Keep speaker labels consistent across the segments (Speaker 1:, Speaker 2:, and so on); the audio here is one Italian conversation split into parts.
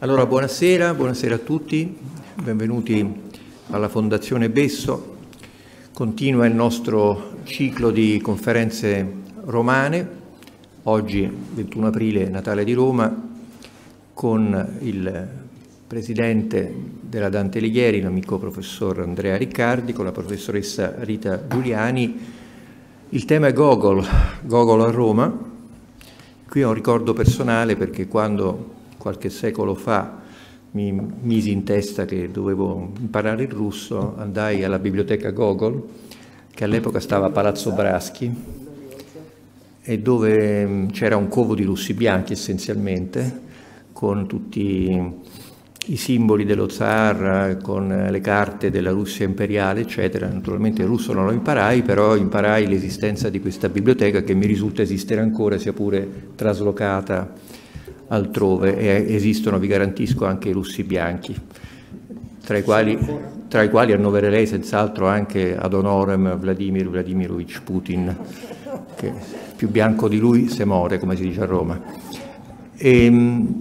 Speaker 1: Allora, buonasera, buonasera a tutti, benvenuti alla Fondazione Besso. Continua il nostro ciclo di conferenze romane, oggi 21 aprile, Natale di Roma, con il presidente della Dante Alighieri, l'amico professor Andrea Riccardi, con la professoressa Rita Giuliani. Il tema è Gogol, Gogol a Roma. Qui ho un ricordo personale perché quando qualche secolo fa mi misi in testa che dovevo imparare il russo, andai alla biblioteca Gogol, che all'epoca stava a Palazzo Braschi, e dove mm, c'era un covo di russi bianchi essenzialmente, con tutti i simboli dello zar, con le carte della Russia imperiale, eccetera. Naturalmente il russo non lo imparai, però imparai l'esistenza di questa biblioteca che mi risulta esistere ancora, sia pure traslocata altrove e esistono, vi garantisco, anche i russi bianchi, tra i quali, tra i quali annovererei senz'altro anche ad onorem Vladimir Vladimirovich Putin, che più bianco di lui se muore, come si dice a Roma. Ehm,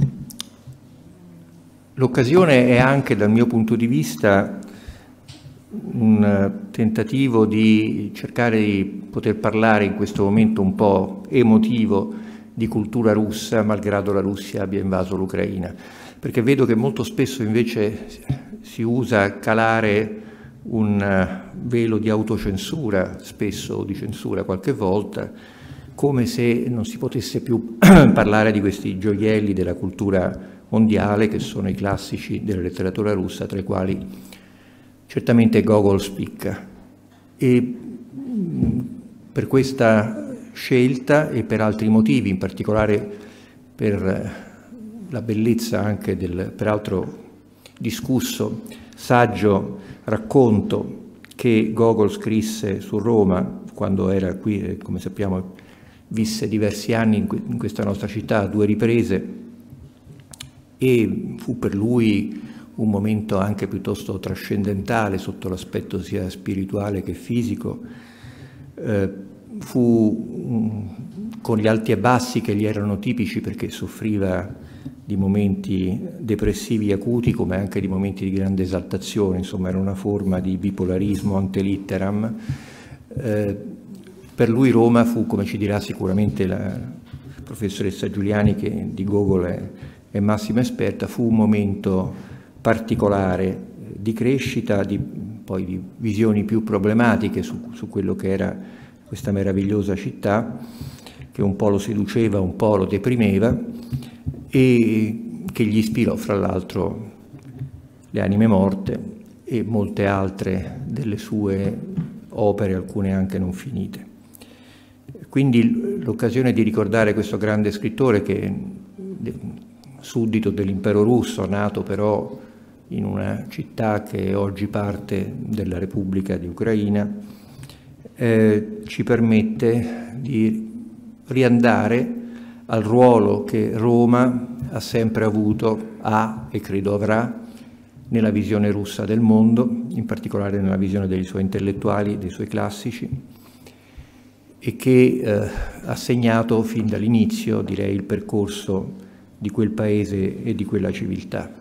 Speaker 1: l'occasione è anche, dal mio punto di vista, un tentativo di cercare di poter parlare in questo momento un po' emotivo di cultura russa, malgrado la Russia abbia invaso l'Ucraina. Perché vedo che molto spesso invece si usa calare un eh, velo di autocensura, spesso di censura qualche volta, come se non si potesse più parlare di questi gioielli della cultura mondiale che sono i classici della letteratura russa, tra i quali certamente Gogol spicca. E mm, per questa scelta e per altri motivi, in particolare per eh, la bellezza anche del peraltro discusso saggio racconto che Gogol scrisse su Roma quando era qui, eh, come sappiamo, visse diversi anni in questa nostra città, due riprese, e fu per lui un momento anche piuttosto trascendentale sotto l'aspetto sia spirituale che fisico, eh, fu con gli alti e bassi che gli erano tipici perché soffriva di momenti depressivi acuti come anche di momenti di grande esaltazione, insomma era una forma di bipolarismo antelitteram. Eh, per lui Roma fu, come ci dirà sicuramente la professoressa Giuliani che di Gogol è, è massima esperta, fu un momento particolare di crescita, di, poi di visioni più problematiche su, su quello che era questa meravigliosa città che un po' lo seduceva, un po' lo deprimeva e che gli ispirò fra l'altro le anime morte e molte altre delle sue opere, alcune anche non finite. Quindi l'occasione di ricordare questo grande scrittore che suddito dell'impero russo, nato però in una città che è oggi parte della Repubblica di Ucraina, eh, ci permette di riandare al ruolo che Roma ha sempre avuto, ha e credo avrà nella visione russa del mondo, in particolare nella visione dei suoi intellettuali, dei suoi classici, e che eh, ha segnato fin dall'inizio, direi, il percorso di quel paese e di quella civiltà.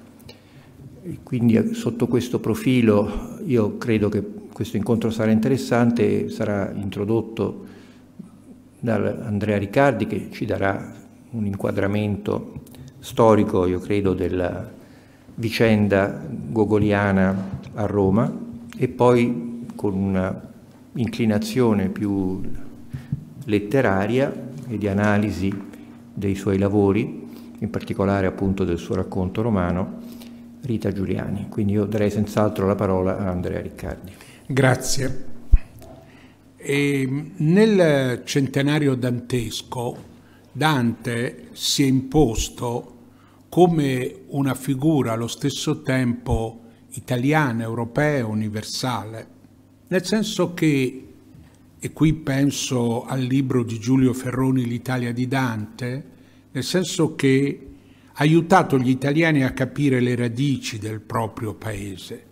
Speaker 1: E quindi eh, sotto questo profilo io credo che questo incontro sarà interessante, sarà introdotto da Andrea Riccardi che ci darà un inquadramento storico, io credo, della vicenda gogoliana a Roma e poi con una inclinazione più letteraria e di analisi dei suoi lavori, in particolare appunto del suo racconto romano, Rita Giuliani. Quindi io darei senz'altro la parola a Andrea Riccardi.
Speaker 2: Grazie. E nel centenario dantesco Dante si è imposto come una figura allo stesso tempo italiana, europea, universale, nel senso che, e qui penso al libro di Giulio Ferroni L'Italia di Dante, nel senso che ha aiutato gli italiani a capire le radici del proprio paese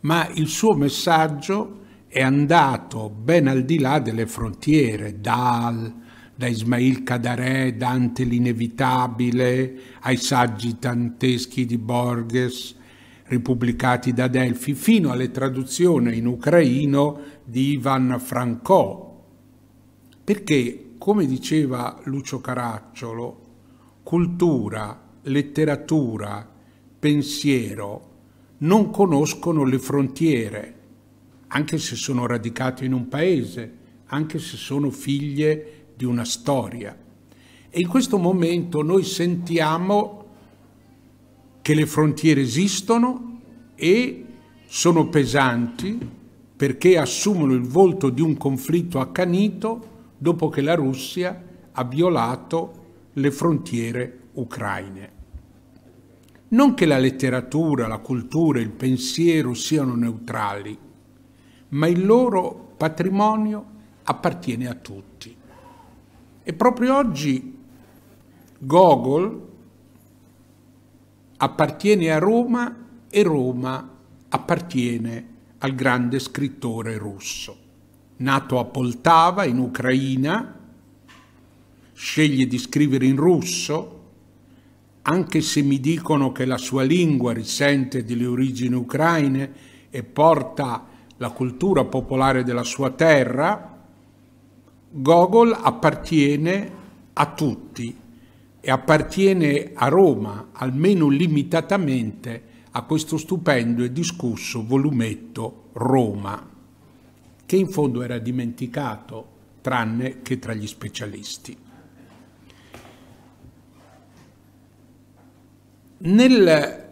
Speaker 2: ma il suo messaggio è andato ben al di là delle frontiere, dal, da Ismail Cadarè, Dante l'Inevitabile, ai saggi tanteschi di Borges, ripubblicati da Delfi, fino alle traduzioni in ucraino di Ivan Franco. Perché, come diceva Lucio Caracciolo, cultura, letteratura, pensiero, non conoscono le frontiere, anche se sono radicate in un paese, anche se sono figlie di una storia. E in questo momento noi sentiamo che le frontiere esistono e sono pesanti perché assumono il volto di un conflitto accanito dopo che la Russia ha violato le frontiere ucraine. Non che la letteratura, la cultura, il pensiero siano neutrali, ma il loro patrimonio appartiene a tutti. E proprio oggi Gogol appartiene a Roma e Roma appartiene al grande scrittore russo. Nato a Poltava, in Ucraina, sceglie di scrivere in russo anche se mi dicono che la sua lingua risente delle origini ucraine e porta la cultura popolare della sua terra, Gogol appartiene a tutti e appartiene a Roma, almeno limitatamente, a questo stupendo e discusso volumetto Roma, che in fondo era dimenticato, tranne che tra gli specialisti. Nel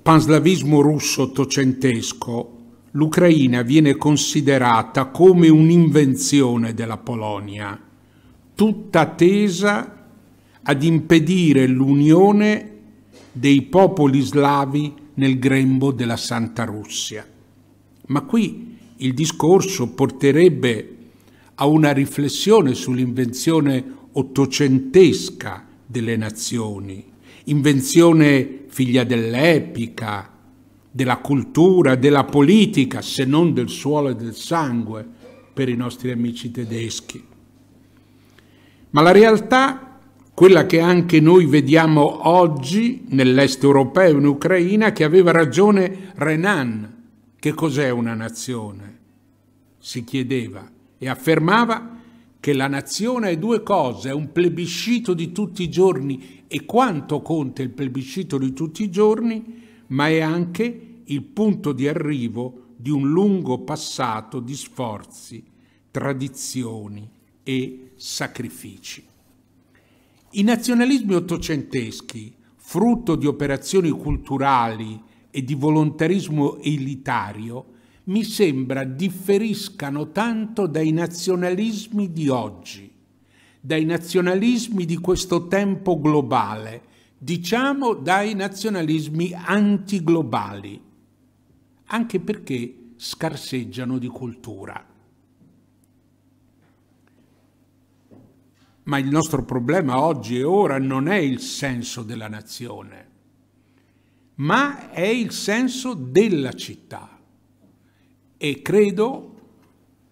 Speaker 2: panslavismo russo ottocentesco l'Ucraina viene considerata come un'invenzione della Polonia, tutta tesa ad impedire l'unione dei popoli slavi nel grembo della Santa Russia. Ma qui il discorso porterebbe a una riflessione sull'invenzione ottocentesca delle nazioni, invenzione figlia dell'epica, della cultura, della politica, se non del suolo e del sangue per i nostri amici tedeschi. Ma la realtà, quella che anche noi vediamo oggi nell'est europeo, in Ucraina, che aveva ragione Renan, che cos'è una nazione? Si chiedeva e affermava che la nazione è due cose, è un plebiscito di tutti i giorni e quanto conta il plebiscito di tutti i giorni, ma è anche il punto di arrivo di un lungo passato di sforzi, tradizioni e sacrifici. I nazionalismi ottocenteschi, frutto di operazioni culturali e di volontarismo elitario, mi sembra differiscano tanto dai nazionalismi di oggi, dai nazionalismi di questo tempo globale, diciamo dai nazionalismi antiglobali, anche perché scarseggiano di cultura. Ma il nostro problema oggi e ora non è il senso della nazione, ma è il senso della città e credo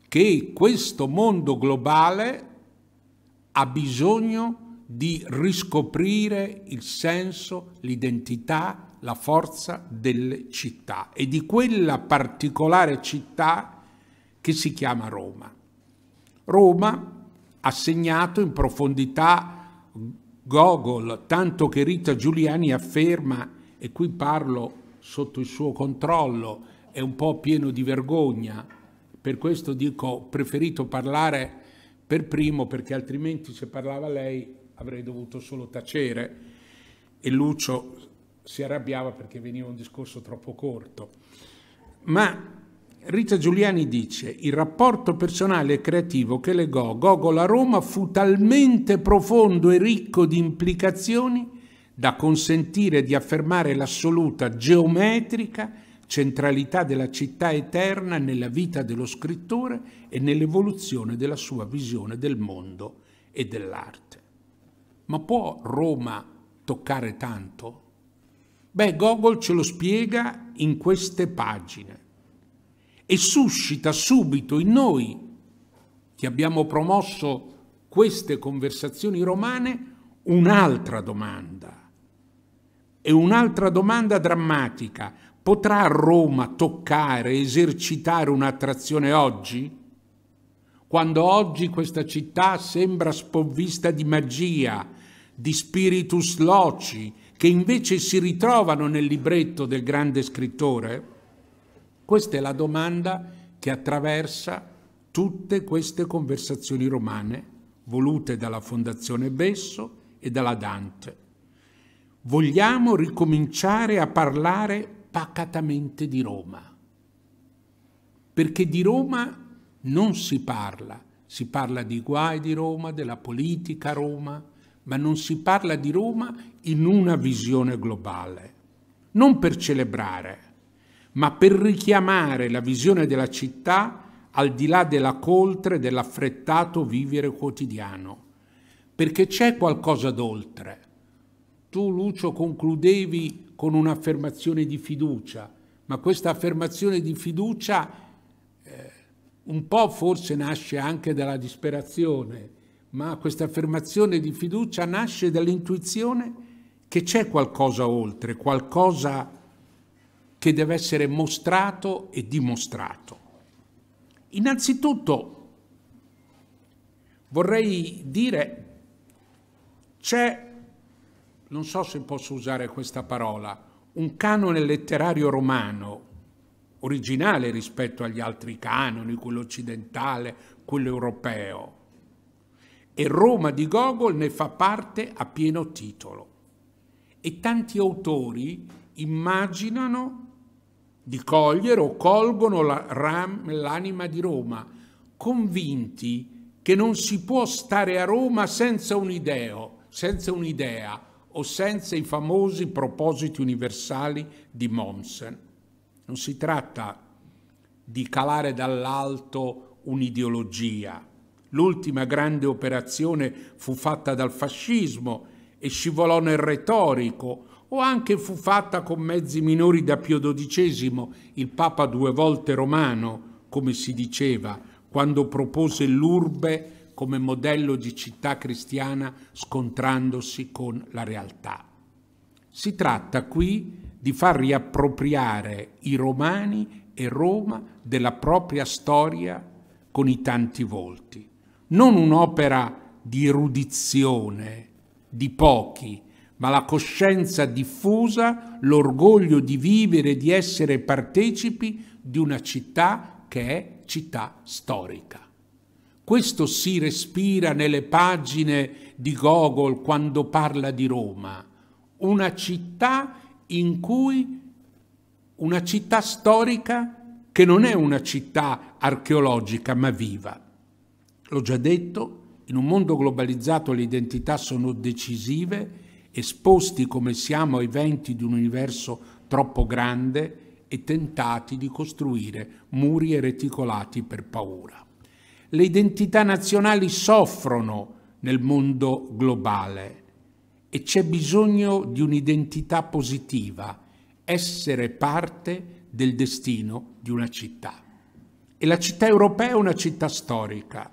Speaker 2: che questo mondo globale ha bisogno di riscoprire il senso, l'identità, la forza delle città e di quella particolare città che si chiama Roma. Roma ha segnato in profondità Gogol, tanto che Rita Giuliani afferma, e qui parlo sotto il suo controllo, è un po' pieno di vergogna, per questo dico preferito parlare per primo perché altrimenti se parlava lei avrei dovuto solo tacere e Lucio si arrabbiava perché veniva un discorso troppo corto. Ma Rita Giuliani dice il rapporto personale e creativo che legò Gogol Roma fu talmente profondo e ricco di implicazioni da consentire di affermare l'assoluta geometrica centralità della città eterna nella vita dello scrittore e nell'evoluzione della sua visione del mondo e dell'arte. Ma può Roma toccare tanto? Beh, Gogol ce lo spiega in queste pagine e suscita subito in noi, che abbiamo promosso queste conversazioni romane, un'altra domanda. E un'altra domanda drammatica, Potrà Roma toccare, esercitare un'attrazione oggi? Quando oggi questa città sembra sprovvista di magia, di spiritus loci, che invece si ritrovano nel libretto del grande scrittore? Questa è la domanda che attraversa tutte queste conversazioni romane volute dalla Fondazione Besso e dalla Dante. Vogliamo ricominciare a parlare pacatamente di Roma, perché di Roma non si parla, si parla di guai di Roma, della politica a Roma, ma non si parla di Roma in una visione globale, non per celebrare, ma per richiamare la visione della città al di là della coltre dell'affrettato vivere quotidiano, perché c'è qualcosa d'oltre. Tu, Lucio, concludevi con un'affermazione di fiducia, ma questa affermazione di fiducia eh, un po' forse nasce anche dalla disperazione, ma questa affermazione di fiducia nasce dall'intuizione che c'è qualcosa oltre, qualcosa che deve essere mostrato e dimostrato. Innanzitutto vorrei dire c'è non so se posso usare questa parola, un canone letterario romano, originale rispetto agli altri canoni, quello occidentale, quello europeo. E Roma di Gogol ne fa parte a pieno titolo. E tanti autori immaginano di cogliere o colgono l'anima la, di Roma, convinti che non si può stare a Roma senza un'idea, senza un'idea o senza i famosi propositi universali di Mommsen. Non si tratta di calare dall'alto un'ideologia. L'ultima grande operazione fu fatta dal fascismo e scivolò nel retorico, o anche fu fatta con mezzi minori da Pio XII, il Papa due volte romano, come si diceva, quando propose l'urbe come modello di città cristiana scontrandosi con la realtà. Si tratta qui di far riappropriare i romani e Roma della propria storia con i tanti volti. Non un'opera di erudizione di pochi, ma la coscienza diffusa, l'orgoglio di vivere e di essere partecipi di una città che è città storica. Questo si respira nelle pagine di Gogol quando parla di Roma, una città in cui una città storica che non è una città archeologica ma viva. L'ho già detto, in un mondo globalizzato le identità sono decisive, esposti come siamo ai venti di un universo troppo grande e tentati di costruire muri e reticolati per paura le identità nazionali soffrono nel mondo globale e c'è bisogno di un'identità positiva, essere parte del destino di una città. E la città europea è una città storica,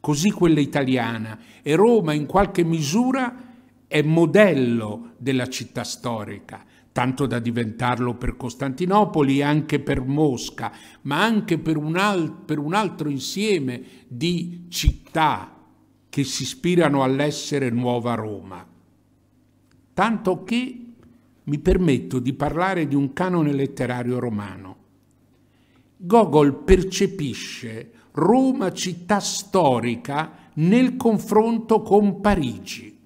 Speaker 2: così quella italiana, e Roma in qualche misura è modello della città storica, tanto da diventarlo per Costantinopoli e anche per Mosca, ma anche per un, al per un altro insieme di città che si ispirano all'essere Nuova Roma. Tanto che mi permetto di parlare di un canone letterario romano. Gogol percepisce Roma città storica nel confronto con Parigi.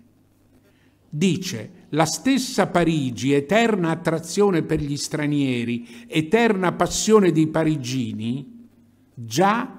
Speaker 2: Dice la stessa Parigi, eterna attrazione per gli stranieri, eterna passione dei parigini, già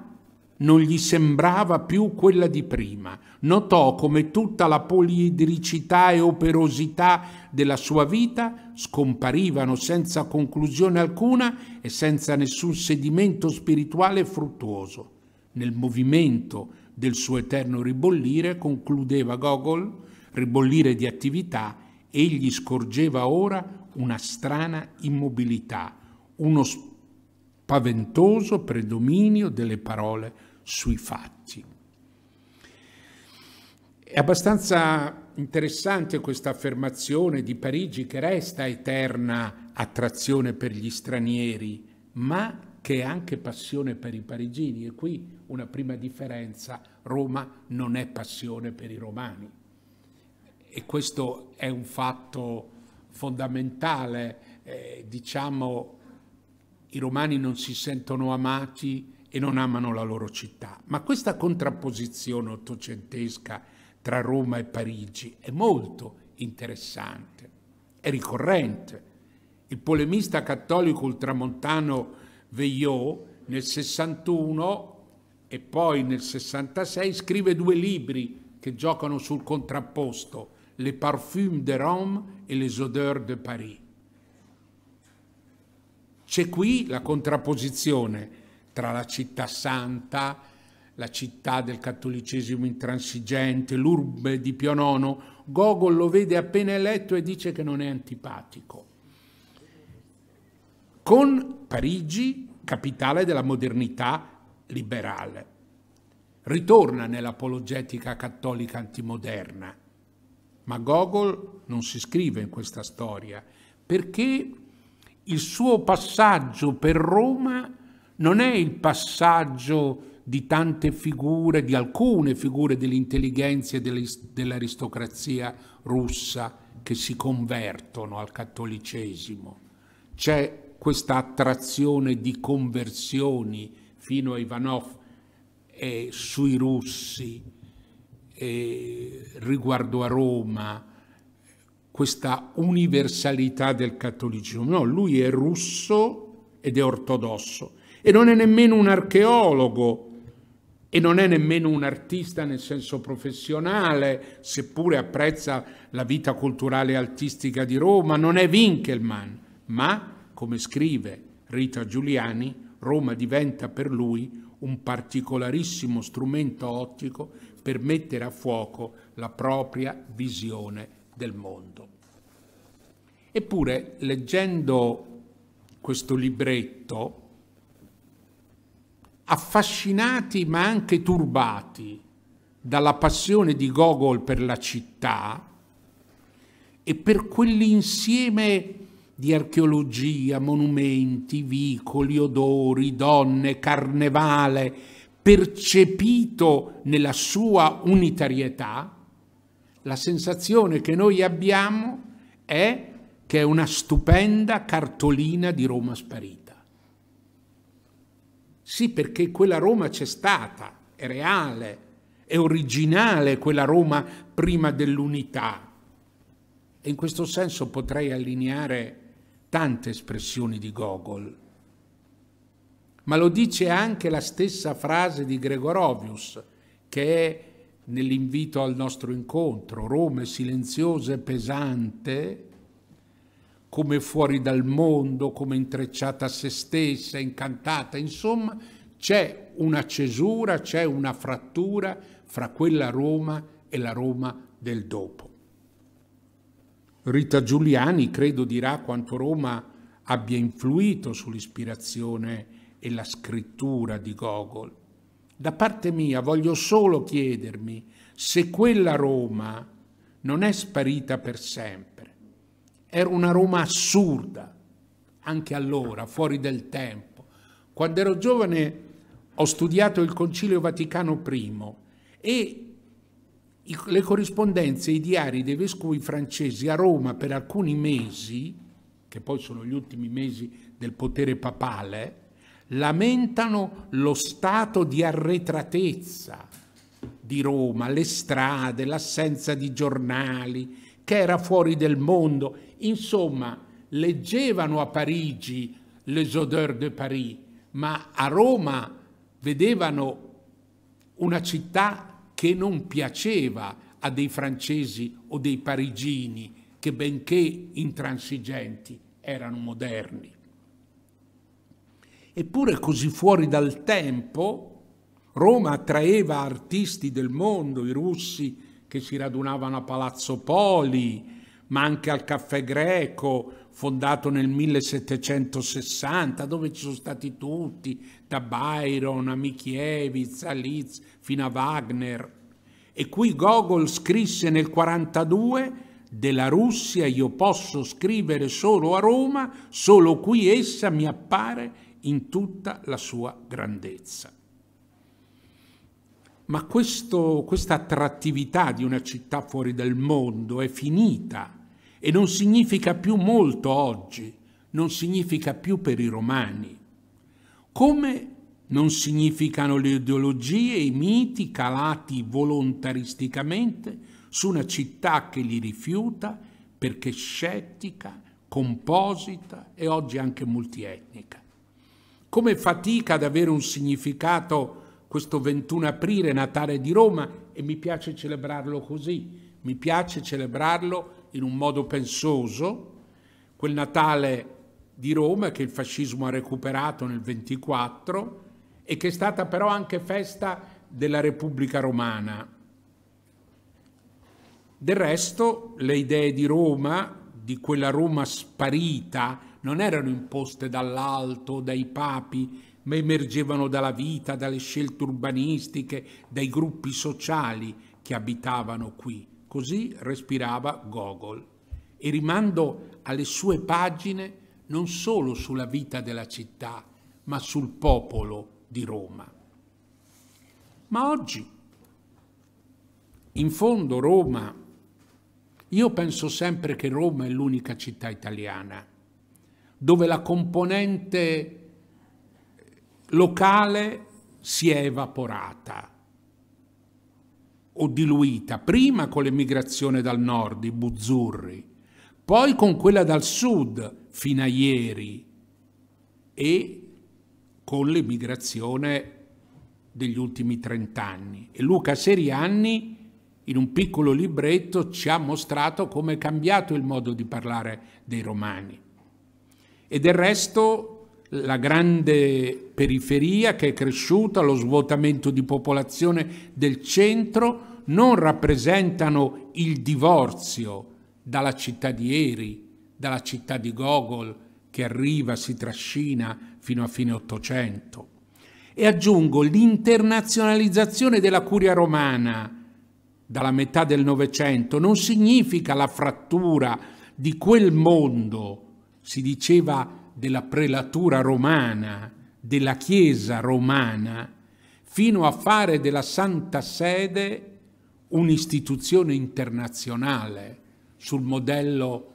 Speaker 2: non gli sembrava più quella di prima. Notò come tutta la poliedricità e operosità della sua vita scomparivano senza conclusione alcuna e senza nessun sedimento spirituale fruttuoso. Nel movimento del suo eterno ribollire, concludeva Gogol, ribollire di attività egli scorgeva ora una strana immobilità, uno spaventoso predominio delle parole sui fatti. È abbastanza interessante questa affermazione di Parigi che resta eterna attrazione per gli stranieri, ma che è anche passione per i parigini. E qui una prima differenza, Roma non è passione per i romani e questo è un fatto fondamentale, eh, diciamo i romani non si sentono amati e non amano la loro città, ma questa contrapposizione ottocentesca tra Roma e Parigi è molto interessante, è ricorrente. Il polemista cattolico ultramontano Veillot nel 61 e poi nel 66 scrive due libri che giocano sul contrapposto, les parfums de Rome et les odeurs de Paris. C'è qui la contrapposizione tra la città santa, la città del cattolicesimo intransigente, l'urbe di Pio IX. Gogol lo vede appena eletto e dice che non è antipatico. Con Parigi, capitale della modernità liberale. Ritorna nell'apologetica cattolica antimoderna ma Gogol non si scrive in questa storia perché il suo passaggio per Roma non è il passaggio di tante figure, di alcune figure dell'intelligenza e dell'aristocrazia russa che si convertono al cattolicesimo. C'è questa attrazione di conversioni fino a Ivanov e sui russi eh, riguardo a Roma, questa universalità del cattolicismo. No, lui è russo ed è ortodosso e non è nemmeno un archeologo e non è nemmeno un artista nel senso professionale, seppure apprezza la vita culturale e artistica di Roma, non è Winkelmann, ma, come scrive Rita Giuliani, Roma diventa per lui un particolarissimo strumento ottico per mettere a fuoco la propria visione del mondo. Eppure, leggendo questo libretto, affascinati ma anche turbati dalla passione di Gogol per la città e per quell'insieme di archeologia, monumenti, vicoli, odori, donne, carnevale, percepito nella sua unitarietà, la sensazione che noi abbiamo è che è una stupenda cartolina di Roma sparita. Sì, perché quella Roma c'è stata, è reale, è originale quella Roma prima dell'unità. E in questo senso potrei allineare tante espressioni di Gogol ma lo dice anche la stessa frase di Gregorovius, che è nell'invito al nostro incontro, Roma è silenziosa e pesante, come fuori dal mondo, come intrecciata a se stessa, incantata, insomma c'è una cesura, c'è una frattura fra quella Roma e la Roma del dopo. Rita Giuliani credo dirà quanto Roma abbia influito sull'ispirazione e la scrittura di Gogol. Da parte mia voglio solo chiedermi se quella Roma non è sparita per sempre. Era una Roma assurda, anche allora, fuori del tempo. Quando ero giovane ho studiato il Concilio Vaticano I e le corrispondenze i diari dei vescovi francesi a Roma per alcuni mesi, che poi sono gli ultimi mesi del potere papale, lamentano lo stato di arretratezza di Roma, le strade, l'assenza di giornali, che era fuori del mondo. Insomma, leggevano a Parigi Les Odeurs de Paris, ma a Roma vedevano una città che non piaceva a dei francesi o dei parigini, che benché intransigenti erano moderni. Eppure così fuori dal tempo, Roma attraeva artisti del mondo, i russi che si radunavano a Palazzo Poli, ma anche al Caffè Greco, fondato nel 1760, dove ci sono stati tutti, da Byron a Michievitz, a Litz, fino a Wagner. E qui Gogol scrisse nel 1942 della Russia io posso scrivere solo a Roma, solo qui essa mi appare in tutta la sua grandezza. Ma questo, questa attrattività di una città fuori dal mondo è finita e non significa più molto oggi, non significa più per i romani. Come non significano le ideologie i miti calati volontaristicamente su una città che li rifiuta perché scettica, composita e oggi anche multietnica. Come fatica ad avere un significato questo 21 aprile, Natale di Roma, e mi piace celebrarlo così. Mi piace celebrarlo in un modo pensoso, quel Natale di Roma che il fascismo ha recuperato nel 24 e che è stata però anche festa della Repubblica Romana. Del resto le idee di Roma, di quella Roma sparita, non erano imposte dall'alto, dai papi, ma emergevano dalla vita, dalle scelte urbanistiche, dai gruppi sociali che abitavano qui. Così respirava Gogol. E rimando alle sue pagine non solo sulla vita della città, ma sul popolo di Roma. Ma oggi, in fondo Roma, io penso sempre che Roma è l'unica città italiana dove la componente locale si è evaporata o diluita, prima con l'emigrazione dal nord, i buzzurri, poi con quella dal sud fino a ieri e con l'emigrazione degli ultimi trent'anni. E Luca Serianni in un piccolo libretto ci ha mostrato come è cambiato il modo di parlare dei romani. E del resto la grande periferia che è cresciuta, lo svuotamento di popolazione del centro non rappresentano il divorzio dalla città di Eri, dalla città di Gogol che arriva, si trascina fino a fine Ottocento. E aggiungo l'internazionalizzazione della curia romana dalla metà del Novecento non significa la frattura di quel mondo si diceva della prelatura romana, della Chiesa romana, fino a fare della Santa Sede un'istituzione internazionale sul modello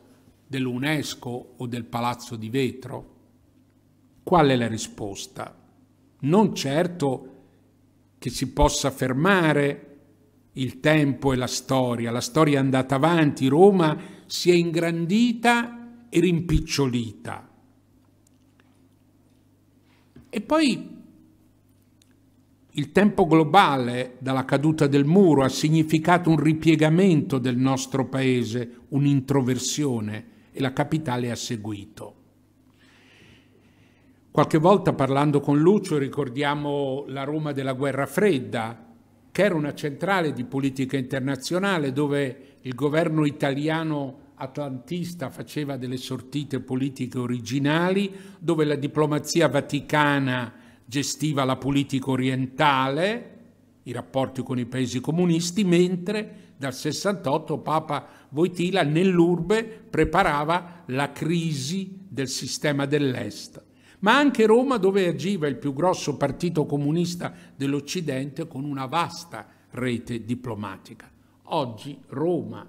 Speaker 2: dell'UNESCO o del Palazzo di Vetro? Qual è la risposta? Non certo che si possa fermare il tempo e la storia. La storia è andata avanti, Roma si è ingrandita e rimpicciolita. E poi il tempo globale, dalla caduta del muro, ha significato un ripiegamento del nostro paese, un'introversione, e la capitale ha seguito. Qualche volta parlando con Lucio ricordiamo la Roma della guerra fredda, che era una centrale di politica internazionale dove il governo italiano atlantista faceva delle sortite politiche originali, dove la diplomazia vaticana gestiva la politica orientale, i rapporti con i paesi comunisti, mentre dal 68 Papa Voitila nell'urbe preparava la crisi del sistema dell'Est, ma anche Roma dove agiva il più grosso partito comunista dell'Occidente con una vasta rete diplomatica. Oggi Roma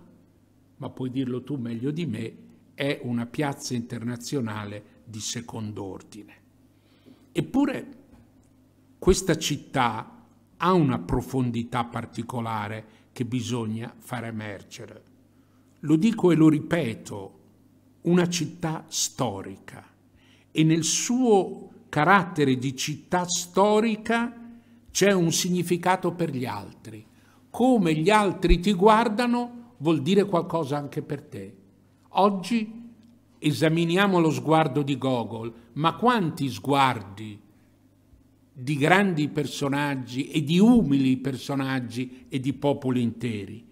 Speaker 2: ma puoi dirlo tu meglio di me, è una piazza internazionale di secondo ordine. Eppure questa città ha una profondità particolare che bisogna far emergere. Lo dico e lo ripeto, una città storica e nel suo carattere di città storica c'è un significato per gli altri. Come gli altri ti guardano vuol dire qualcosa anche per te. Oggi esaminiamo lo sguardo di Gogol, ma quanti sguardi di grandi personaggi e di umili personaggi e di popoli interi.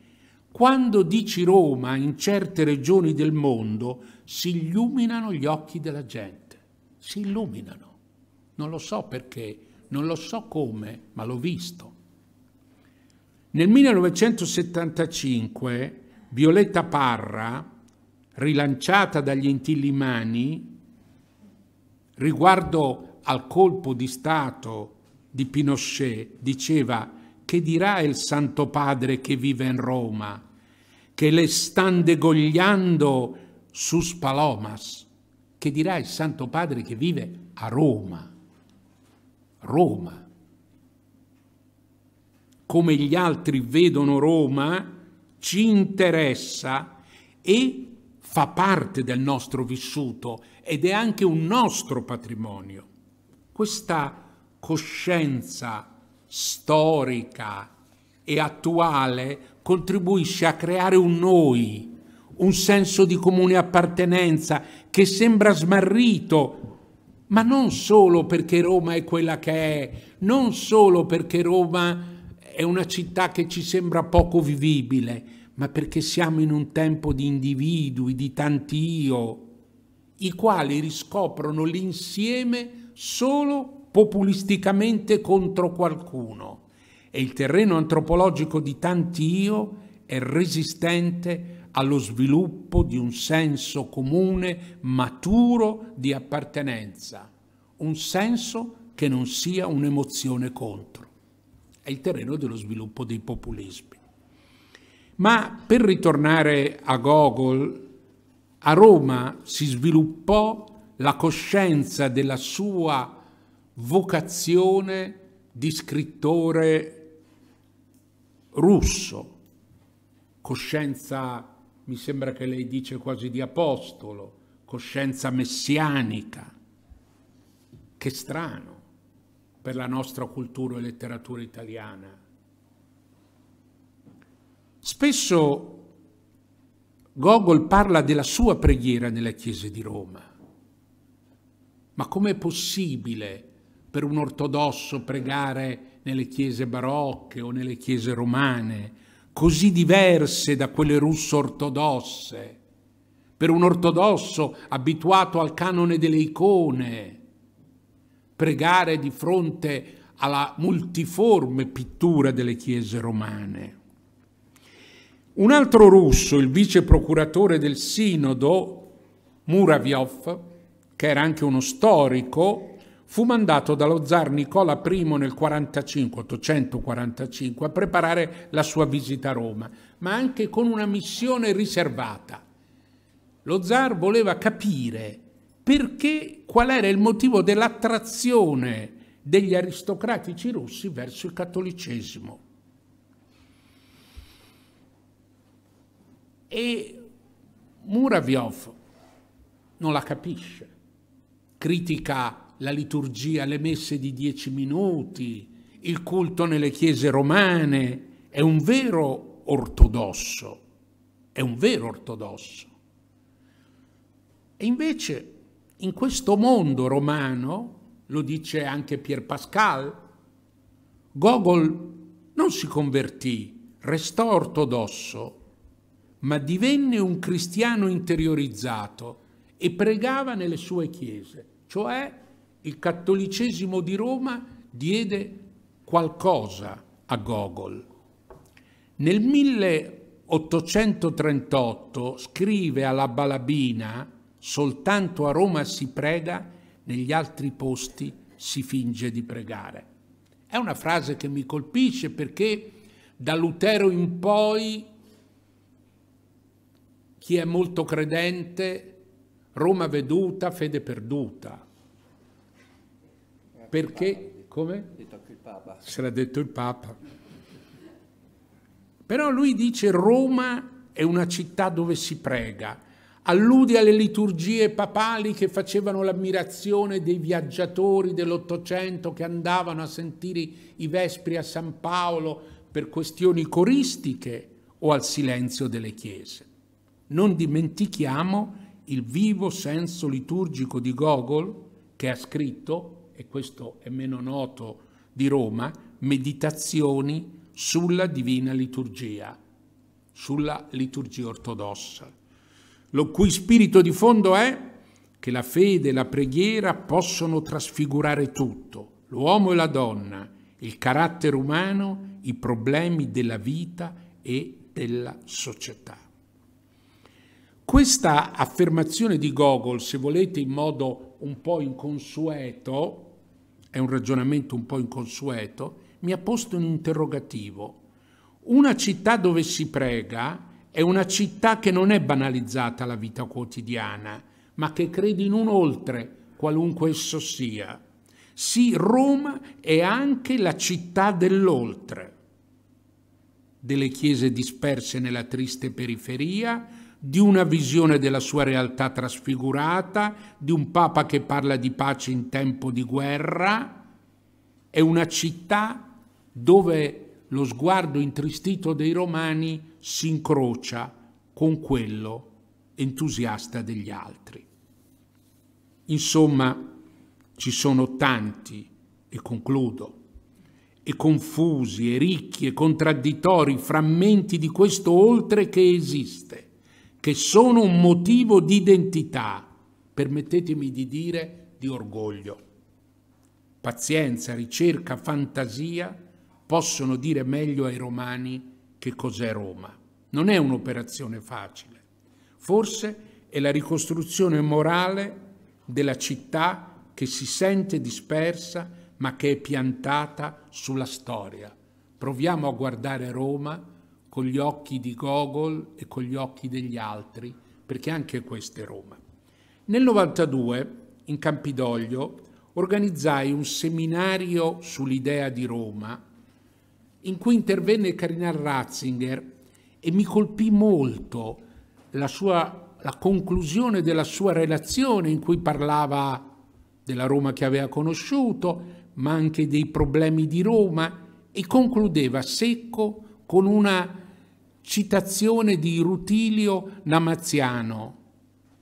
Speaker 2: Quando dici Roma in certe regioni del mondo si illuminano gli occhi della gente, si illuminano. Non lo so perché, non lo so come, ma l'ho visto. Nel 1975 Violetta Parra, rilanciata dagli intillimani riguardo al colpo di Stato di Pinochet, diceva che dirà il Santo Padre che vive in Roma, che le stan degogliando sus palomas, che dirà il Santo Padre che vive a Roma. Roma come gli altri vedono Roma, ci interessa e fa parte del nostro vissuto ed è anche un nostro patrimonio. Questa coscienza storica e attuale contribuisce a creare un noi, un senso di comune appartenenza che sembra smarrito, ma non solo perché Roma è quella che è, non solo perché Roma è una città che ci sembra poco vivibile, ma perché siamo in un tempo di individui, di tanti io, i quali riscoprono l'insieme solo populisticamente contro qualcuno e il terreno antropologico di tanti io è resistente allo sviluppo di un senso comune maturo di appartenenza, un senso che non sia un'emozione contro è il terreno dello sviluppo dei populismi. Ma per ritornare a Gogol, a Roma si sviluppò la coscienza della sua vocazione di scrittore russo, coscienza, mi sembra che lei dice quasi di apostolo, coscienza messianica. Che strano per la nostra cultura e letteratura italiana. Spesso Gogol parla della sua preghiera nelle chiese di Roma. Ma com'è possibile per un ortodosso pregare nelle chiese barocche o nelle chiese romane, così diverse da quelle russo-ortodosse? Per un ortodosso abituato al canone delle icone, pregare di fronte alla multiforme pittura delle chiese romane. Un altro russo, il vice procuratore del Sinodo, Muravyov, che era anche uno storico, fu mandato dallo zar Nicola I nel 45, 845 a preparare la sua visita a Roma, ma anche con una missione riservata. Lo zar voleva capire perché qual era il motivo dell'attrazione degli aristocratici russi verso il cattolicesimo. E Muravyov non la capisce, critica la liturgia, le messe di dieci minuti, il culto nelle chiese romane, è un vero ortodosso, è un vero ortodosso. E invece in questo mondo romano, lo dice anche Pier Pascal, Gogol non si convertì, restò ortodosso, ma divenne un cristiano interiorizzato e pregava nelle sue chiese, cioè il cattolicesimo di Roma diede qualcosa a Gogol. Nel 1838 scrive alla Balabina Soltanto a Roma si prega, negli altri posti si finge di pregare. È una frase che mi colpisce perché da Lutero in poi chi è molto credente, Roma veduta, fede perduta. Perché? Come? Se l'ha detto il Papa. Però lui dice Roma è una città dove si prega allude alle liturgie papali che facevano l'ammirazione dei viaggiatori dell'Ottocento che andavano a sentire i Vespri a San Paolo per questioni coristiche o al silenzio delle chiese. Non dimentichiamo il vivo senso liturgico di Gogol che ha scritto, e questo è meno noto di Roma, Meditazioni sulla divina liturgia, sulla liturgia ortodossa lo cui spirito di fondo è che la fede e la preghiera possono trasfigurare tutto, l'uomo e la donna, il carattere umano, i problemi della vita e della società. Questa affermazione di Gogol, se volete in modo un po' inconsueto, è un ragionamento un po' inconsueto, mi ha posto un interrogativo. Una città dove si prega è una città che non è banalizzata alla vita quotidiana, ma che crede in un oltre, qualunque esso sia. Sì, Roma è anche la città dell'oltre, delle chiese disperse nella triste periferia, di una visione della sua realtà trasfigurata, di un Papa che parla di pace in tempo di guerra. È una città dove lo sguardo intristito dei romani si incrocia con quello entusiasta degli altri. Insomma, ci sono tanti, e concludo, e confusi e ricchi e contraddittori frammenti di questo oltre che esiste, che sono un motivo di identità, permettetemi di dire di orgoglio. Pazienza, ricerca, fantasia possono dire meglio ai romani che cos'è Roma. Non è un'operazione facile, forse è la ricostruzione morale della città che si sente dispersa ma che è piantata sulla storia. Proviamo a guardare Roma con gli occhi di Gogol e con gli occhi degli altri, perché anche questa è Roma. Nel 92, in Campidoglio, organizzai un seminario sull'idea di Roma in cui intervenne il cardinale Ratzinger e mi colpì molto la, sua, la conclusione della sua relazione in cui parlava della Roma che aveva conosciuto, ma anche dei problemi di Roma e concludeva secco con una citazione di Rutilio Namaziano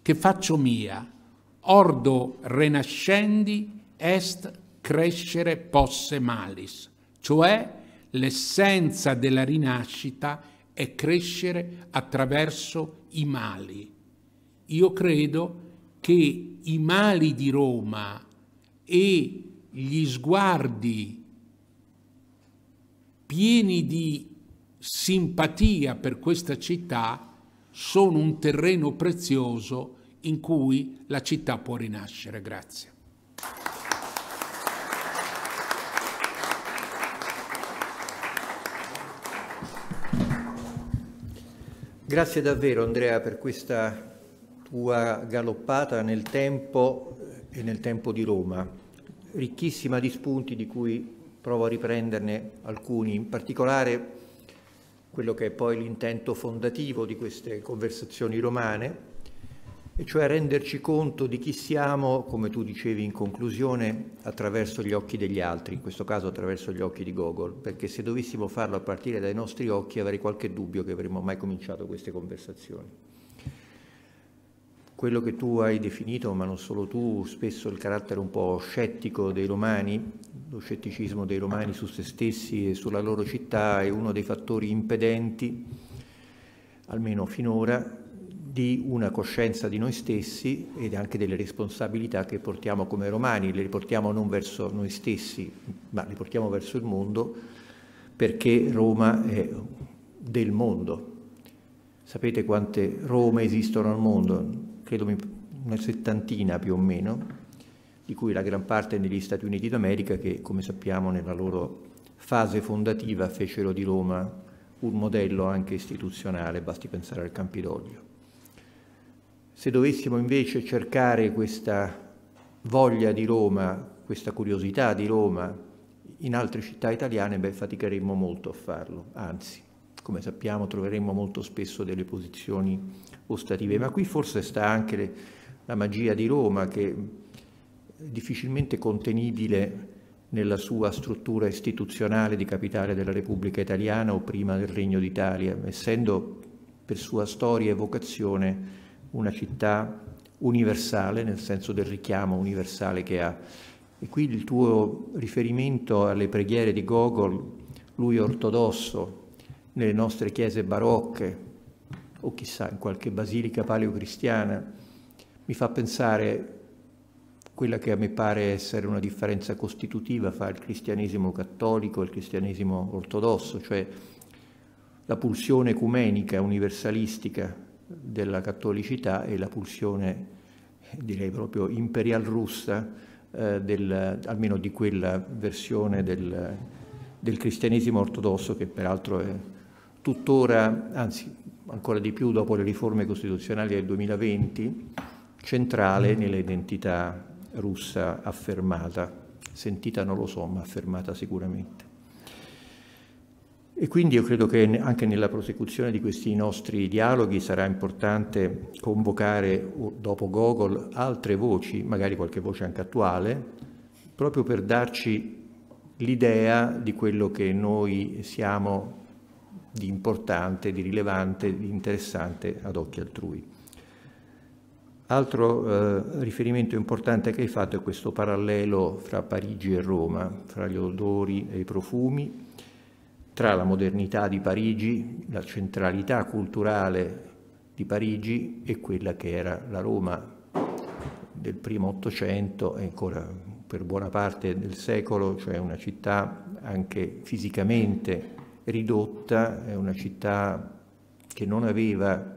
Speaker 2: che faccio mia. Ordo renascendi est crescere posse malis, cioè l'essenza della rinascita è crescere attraverso i mali. Io credo che i mali di Roma e gli sguardi pieni di simpatia per questa città sono un terreno prezioso in cui la città può rinascere. Grazie.
Speaker 1: Grazie davvero Andrea per questa tua galoppata nel tempo eh, e nel tempo di Roma, ricchissima di spunti di cui provo a riprenderne alcuni, in particolare quello che è poi l'intento fondativo di queste conversazioni romane, e cioè renderci conto di chi siamo, come tu dicevi in conclusione, attraverso gli occhi degli altri, in questo caso attraverso gli occhi di Gogol, perché se dovessimo farlo a partire dai nostri occhi avrei qualche dubbio che avremmo mai cominciato queste conversazioni. Quello che tu hai definito, ma non solo tu, spesso il carattere un po' scettico dei romani, lo scetticismo dei romani su se stessi e sulla loro città è uno dei fattori impedenti, almeno finora, di una coscienza di noi stessi ed anche delle responsabilità che portiamo come romani, le riportiamo non verso noi stessi, ma le portiamo verso il mondo perché Roma è del mondo. Sapete quante Rome esistono al mondo? Credo una settantina più o meno, di cui la gran parte negli Stati Uniti d'America che, come sappiamo, nella loro fase fondativa fecero di Roma un modello anche istituzionale, basti pensare al Campidoglio. Se dovessimo invece cercare questa voglia di Roma, questa curiosità di Roma in altre città italiane, beh, faticheremmo molto a farlo, anzi, come sappiamo troveremmo molto spesso delle posizioni ostative, ma qui forse sta anche le, la magia di Roma che è difficilmente contenibile nella sua struttura istituzionale di capitale della Repubblica Italiana o prima del Regno d'Italia, essendo per sua storia e vocazione una città universale, nel senso del richiamo universale che ha. E qui il tuo riferimento alle preghiere di Gogol, lui ortodosso, nelle nostre chiese barocche, o chissà in qualche basilica paleocristiana, mi fa pensare quella che a me pare essere una differenza costitutiva fra il cristianesimo cattolico e il cristianesimo ortodosso, cioè la pulsione ecumenica, universalistica, della cattolicità e la pulsione, direi proprio imperial russa, eh, del, almeno di quella versione del, del cristianesimo ortodosso che peraltro è tuttora, anzi ancora di più dopo le riforme costituzionali del 2020, centrale mm. nell'identità russa affermata. Sentita non lo so, ma affermata sicuramente. E quindi io credo che anche nella prosecuzione di questi nostri dialoghi sarà importante convocare dopo Gogol altre voci, magari qualche voce anche attuale, proprio per darci l'idea di quello che noi siamo di importante, di rilevante, di interessante ad occhi altrui. Altro eh, riferimento importante che hai fatto è questo parallelo fra Parigi e Roma, fra gli odori e i profumi, tra la modernità di Parigi, la centralità culturale di Parigi e quella che era la Roma del primo Ottocento e ancora per buona parte del secolo, cioè una città anche fisicamente ridotta, è una città che non aveva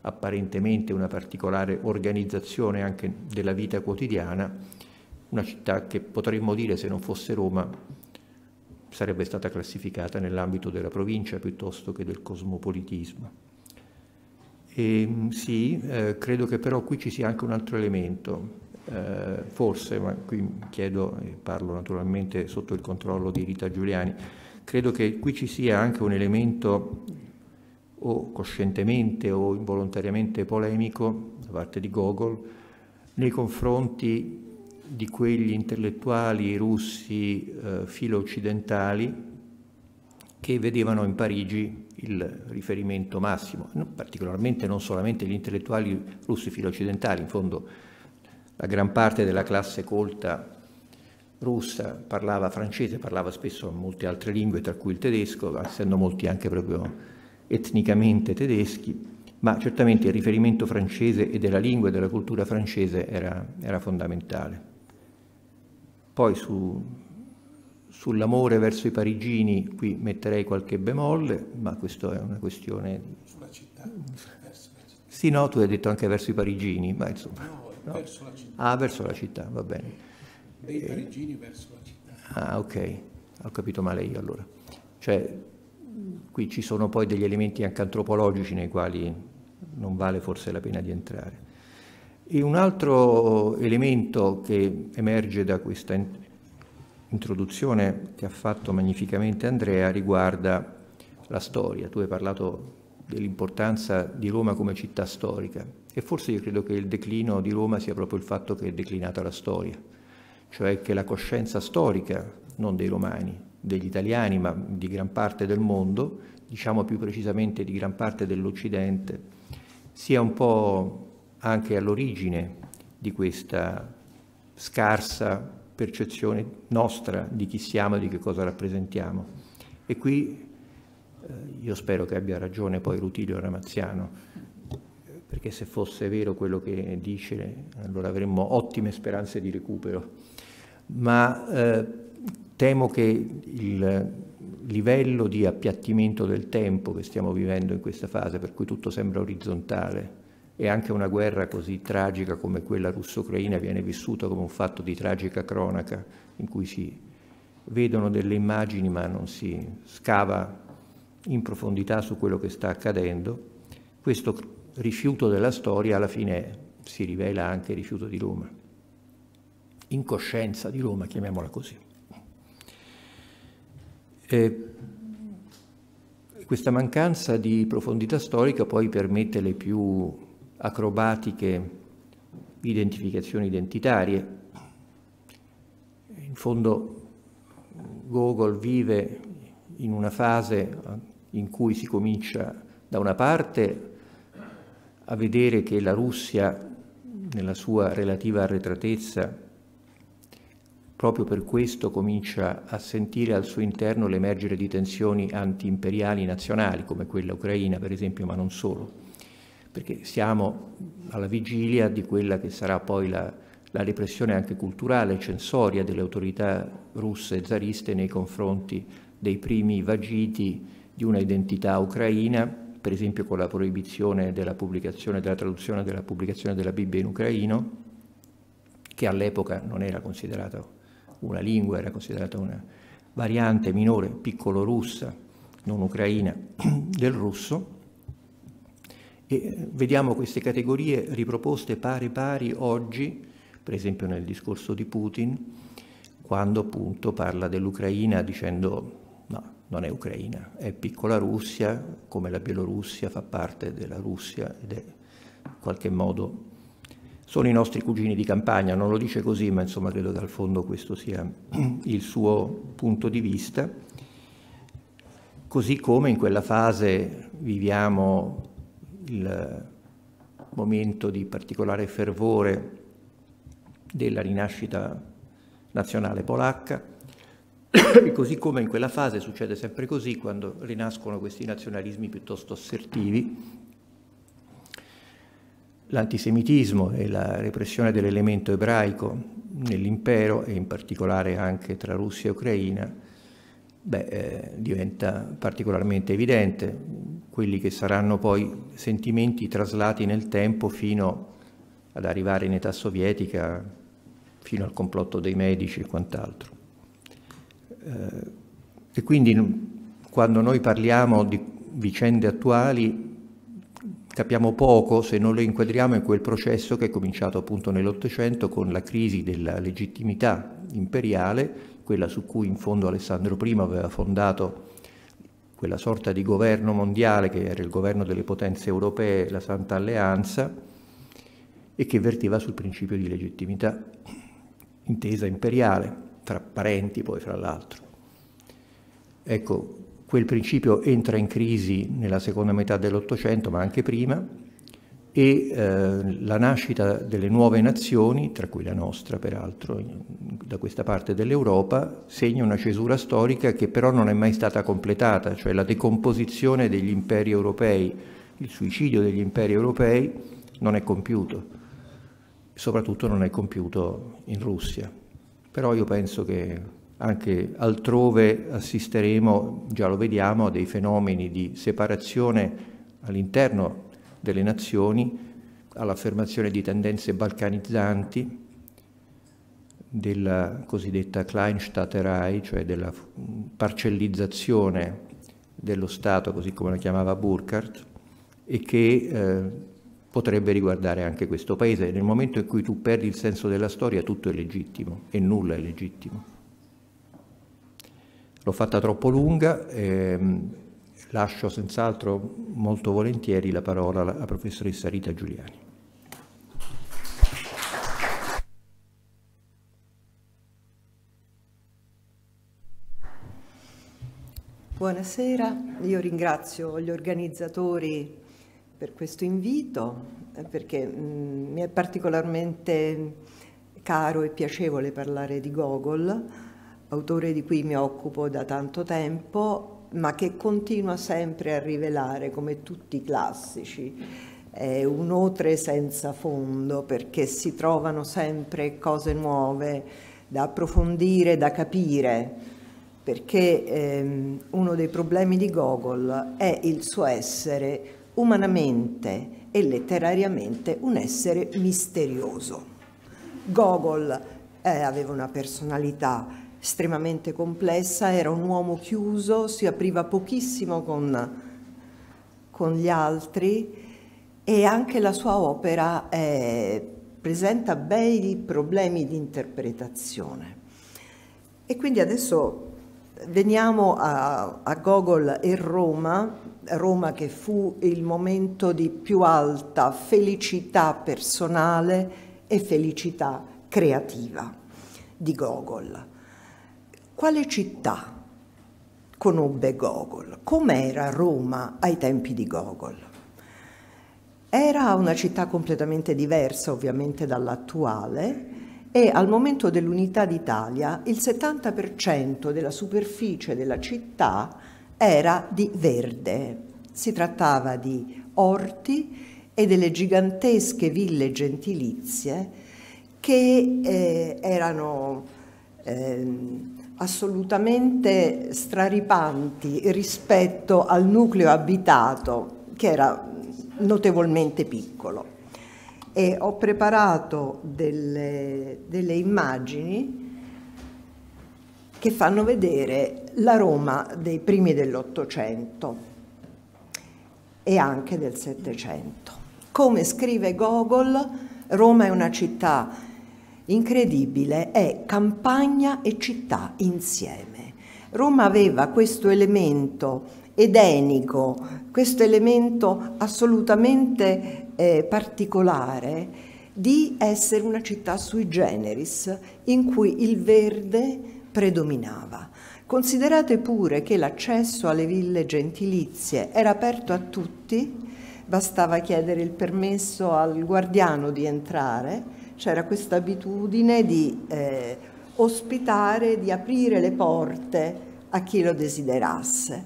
Speaker 1: apparentemente una particolare organizzazione anche della vita quotidiana, una città che potremmo dire se non fosse Roma sarebbe stata classificata nell'ambito della provincia piuttosto che del cosmopolitismo. E, ehm, sì, eh, credo che però qui ci sia anche un altro elemento, eh, forse, ma qui chiedo e parlo naturalmente sotto il controllo di Rita Giuliani, credo che qui ci sia anche un elemento o coscientemente o involontariamente polemico da parte di Gogol nei confronti di quegli intellettuali russi eh, filo-occidentali che vedevano in Parigi il riferimento massimo, non, particolarmente non solamente gli intellettuali russi filo-occidentali, in fondo la gran parte della classe colta russa parlava francese, parlava spesso molte altre lingue, tra cui il tedesco, essendo molti anche proprio etnicamente tedeschi, ma certamente il riferimento francese e della lingua e della cultura francese era, era fondamentale. Poi su, sull'amore verso i parigini qui metterei qualche bemolle, ma questa è una questione...
Speaker 3: Sulla città? città.
Speaker 1: Sì, no, tu hai detto anche verso i parigini, ma insomma... No, no? verso la città. Ah, verso la città, va bene. Dei eh, parigini eh... verso la città. Ah, ok, ho capito male io allora. Cioè, qui ci sono poi degli elementi anche antropologici nei quali non vale forse la pena di entrare. E un altro elemento che emerge da questa introduzione che ha fatto magnificamente Andrea riguarda la storia. Tu hai parlato dell'importanza di Roma come città storica e forse io credo che il declino di Roma sia proprio il fatto che è declinata la storia, cioè che la coscienza storica, non dei romani, degli italiani, ma di gran parte del mondo, diciamo più precisamente di gran parte dell'Occidente, sia un po' anche all'origine di questa scarsa percezione nostra di chi siamo e di che cosa rappresentiamo. E qui eh, io spero che abbia ragione poi Rutilio Ramazziano, perché se fosse vero quello che dice, allora avremmo ottime speranze di recupero. Ma eh, temo che il livello di appiattimento del tempo che stiamo vivendo in questa fase, per cui tutto sembra orizzontale, e anche una guerra così tragica come quella russo-ucraina viene vissuta come un fatto di tragica cronaca in cui si vedono delle immagini ma non si scava in profondità su quello che sta accadendo, questo rifiuto della storia alla fine si rivela anche rifiuto di Roma, incoscienza di Roma, chiamiamola così. E questa mancanza di profondità storica poi permette le più acrobatiche identificazioni identitarie. In fondo Gogol vive in una fase in cui si comincia da una parte a vedere che la Russia nella sua relativa arretratezza proprio per questo comincia a sentire al suo interno l'emergere di tensioni antiimperiali nazionali come quella ucraina per esempio, ma non solo perché siamo alla vigilia di quella che sarà poi la, la repressione anche culturale, censoria delle autorità russe e zariste nei confronti dei primi vagiti di una identità ucraina, per esempio con la proibizione della pubblicazione, della traduzione della pubblicazione della Bibbia in ucraino, che all'epoca non era considerata una lingua, era considerata una variante minore, piccolo russa, non ucraina, del russo, e eh, vediamo queste categorie riproposte pari pari oggi, per esempio nel discorso di Putin, quando appunto parla dell'Ucraina dicendo no, non è Ucraina, è piccola Russia, come la Bielorussia fa parte della Russia ed è in qualche modo sono i nostri cugini di campagna, non lo dice così, ma insomma credo che al fondo questo sia il suo punto di vista. Così come in quella fase viviamo il momento di particolare fervore della rinascita nazionale polacca, e così come in quella fase succede sempre così quando rinascono questi nazionalismi piuttosto assertivi. L'antisemitismo e la repressione dell'elemento ebraico nell'impero e in particolare anche tra Russia e Ucraina beh, eh, diventa particolarmente evidente quelli che saranno poi sentimenti traslati nel tempo fino ad arrivare in età sovietica, fino al complotto dei medici e quant'altro. Eh, e quindi quando noi parliamo di vicende attuali capiamo poco se non le inquadriamo in quel processo che è cominciato appunto nell'Ottocento con la crisi della legittimità imperiale, quella su cui in fondo Alessandro I aveva fondato quella sorta di governo mondiale che era il governo delle potenze europee, la Santa Alleanza, e che vertiva sul principio di legittimità, intesa imperiale, tra parenti poi fra l'altro. Ecco, quel principio entra in crisi nella seconda metà dell'Ottocento, ma anche prima, e eh, la nascita delle nuove nazioni, tra cui la nostra peraltro, da questa parte dell'Europa, segna una cesura storica che però non è mai stata completata, cioè la decomposizione degli imperi europei, il suicidio degli imperi europei non è compiuto, soprattutto non è compiuto in Russia. Però io penso che anche altrove assisteremo, già lo vediamo, a dei fenomeni di separazione all'interno delle nazioni, all'affermazione di tendenze balcanizzanti della cosiddetta Kleinstaaterei, cioè della parcellizzazione dello Stato, così come la chiamava Burkhardt, e che eh, potrebbe riguardare anche questo paese. Nel momento in cui tu perdi il senso della storia tutto è legittimo e nulla è legittimo. L'ho fatta troppo lunga. Ehm, lascio senz'altro molto volentieri la parola alla professoressa Rita Giuliani.
Speaker 4: Buonasera, io ringrazio gli organizzatori per questo invito perché mh, mm, mi è particolarmente caro e piacevole parlare di Gogol, autore di cui mi occupo da tanto tempo ma che continua sempre a rivelare, come tutti i classici, è un otre senza fondo, perché si trovano sempre cose nuove da approfondire, da capire, perché ehm, uno dei problemi di Gogol è il suo essere umanamente e letterariamente un essere misterioso. Gogol eh, aveva una personalità estremamente complessa, era un uomo chiuso, si apriva pochissimo con, con gli altri e anche la sua opera eh, presenta bei problemi di interpretazione. E quindi adesso veniamo a, a Gogol e Roma, Roma che fu il momento di più alta felicità personale e felicità creativa di Gogol quale città conobbe Gogol? Com'era Roma ai tempi di Gogol? Era una città completamente diversa ovviamente dall'attuale e al momento dell'unità d'Italia il 70% della superficie della città era di verde. Si trattava di orti e delle gigantesche ville gentilizie che eh, erano eh, assolutamente straripanti rispetto al nucleo abitato che era notevolmente piccolo e ho preparato delle, delle immagini che fanno vedere la Roma dei primi dell'Ottocento e anche del Settecento. Come scrive Gogol, Roma è una città incredibile è campagna e città insieme. Roma aveva questo elemento edenico, questo elemento assolutamente eh, particolare di essere una città sui generis in cui il verde predominava. Considerate pure che l'accesso alle ville gentilizie era aperto a tutti, bastava chiedere il permesso al guardiano di entrare c'era questa abitudine di eh, ospitare, di aprire le porte a chi lo desiderasse.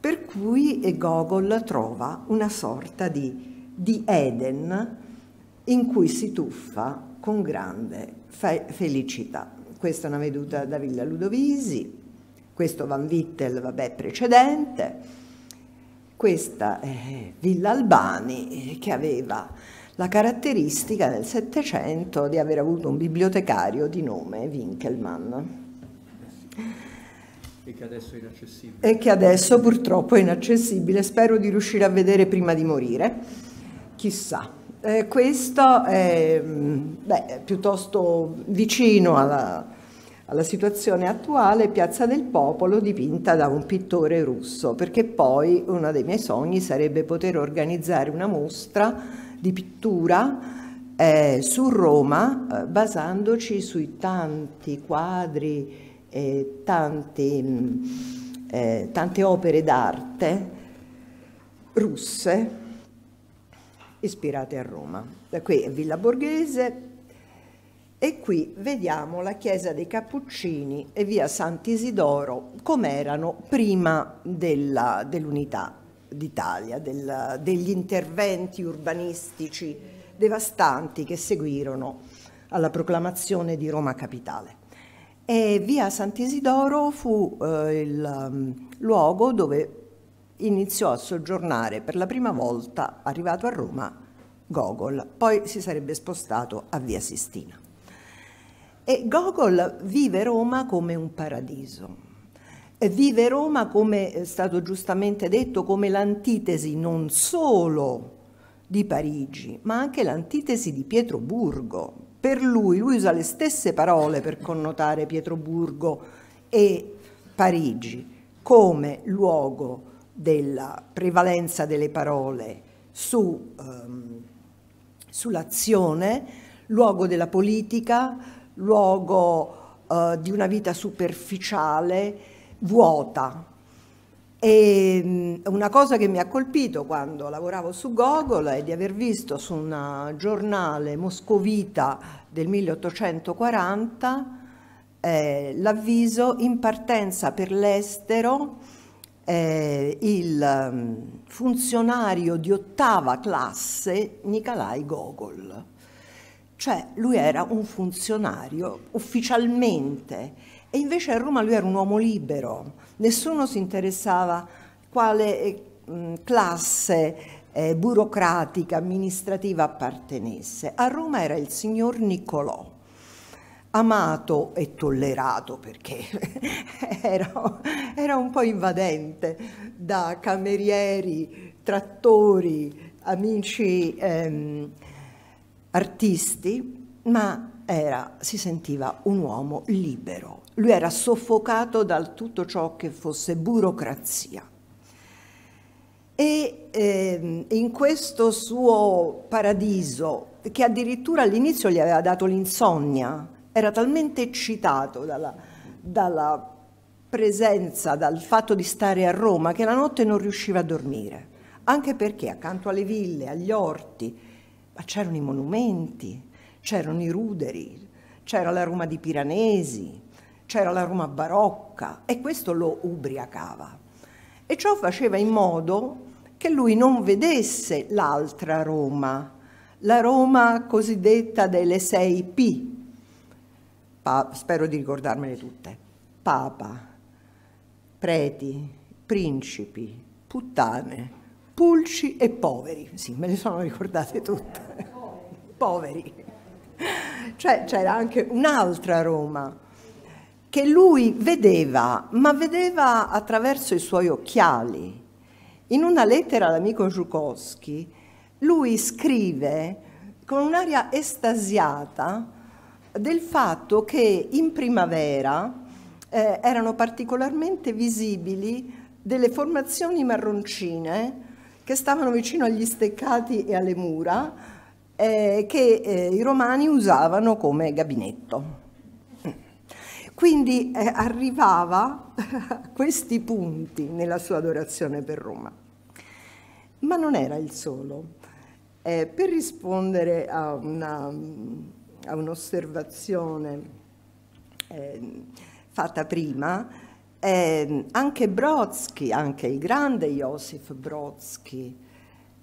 Speaker 4: Per cui eh, Gogol trova una sorta di, di Eden in cui si tuffa con grande fe felicità. Questa è una veduta da Villa Ludovisi, questo Van Wittel, vabbè, precedente, questa è eh, Villa Albani eh, che aveva la caratteristica nel Settecento di aver avuto un bibliotecario di nome Winkelmann. E che adesso è inaccessibile. E che adesso purtroppo è inaccessibile, spero di riuscire a vedere prima di morire, chissà. Eh, questo è mm, beh, piuttosto vicino alla, alla situazione attuale, Piazza del Popolo dipinta da un pittore russo, perché poi uno dei miei sogni sarebbe poter organizzare una mostra di pittura eh, su Roma, eh, basandoci sui tanti quadri e tanti, mm, eh, tante opere d'arte russe ispirate a Roma. Da qui è Villa Borghese, e qui vediamo la chiesa dei Cappuccini e via Sant'Isidoro come erano prima dell'unità. Dell d'Italia, degli interventi urbanistici devastanti che seguirono alla proclamazione di Roma capitale. E via Sant'Isidoro fu eh, il um, luogo dove iniziò a soggiornare per la prima volta, arrivato a Roma, Gogol, poi si sarebbe spostato a via Sistina. E Gogol vive Roma come un paradiso, eh, vive Roma, come è stato giustamente detto, come l'antitesi non solo di Parigi, ma anche l'antitesi di Pietroburgo. Per lui, lui usa le stesse parole per connotare Pietroburgo e Parigi come luogo della prevalenza delle parole su, um, sull'azione, luogo della politica, luogo uh, di una vita superficiale, vuota. E mm, una cosa che mi ha colpito quando lavoravo su Gogol è di aver visto su un uh, giornale moscovita del 1840 eh, l'avviso in partenza per l'estero eh, il mm, funzionario di ottava classe Nikolai Gogol. Cioè lui era un funzionario ufficialmente e invece a Roma lui era un uomo libero, nessuno si interessava quale eh, classe eh, burocratica, amministrativa appartenesse. A Roma era il signor Niccolò, amato e tollerato perché era, era un po' invadente da camerieri, trattori, amici ehm, artisti, ma era, si sentiva un uomo libero lui era soffocato da tutto ciò che fosse burocrazia. E eh, in questo suo paradiso, che addirittura all'inizio gli aveva dato l'insonnia, era talmente eccitato dalla, dalla presenza, dal fatto di stare a Roma, che la notte non riusciva a dormire, anche perché accanto alle ville, agli orti, c'erano i monumenti, c'erano i ruderi, c'era la Roma di Piranesi, c'era la Roma barocca e questo lo ubriacava. E ciò faceva in modo che lui non vedesse l'altra Roma, la Roma cosiddetta delle sei p pa- spero di ricordarmele tutte, Papa, preti, principi, puttane, pulci e poveri, sì, me le sono ricordate tutte, poveri. Cioè c'era anche un'altra Roma, che lui vedeva, ma vedeva attraverso i suoi occhiali. In una lettera all'amico Zhukowski, lui scrive con un'aria estasiata del fatto che in primavera eh, erano particolarmente visibili delle formazioni marroncine che stavano vicino agli steccati e alle mura eh, che eh, i romani usavano come gabinetto. Quindi eh, arrivava a questi punti nella sua adorazione per Roma. Ma non era il solo. Eh, per rispondere a, un'osservazione eh, fatta prima, ehm, anche Brodsky, anche il grande Joseph Brodsky,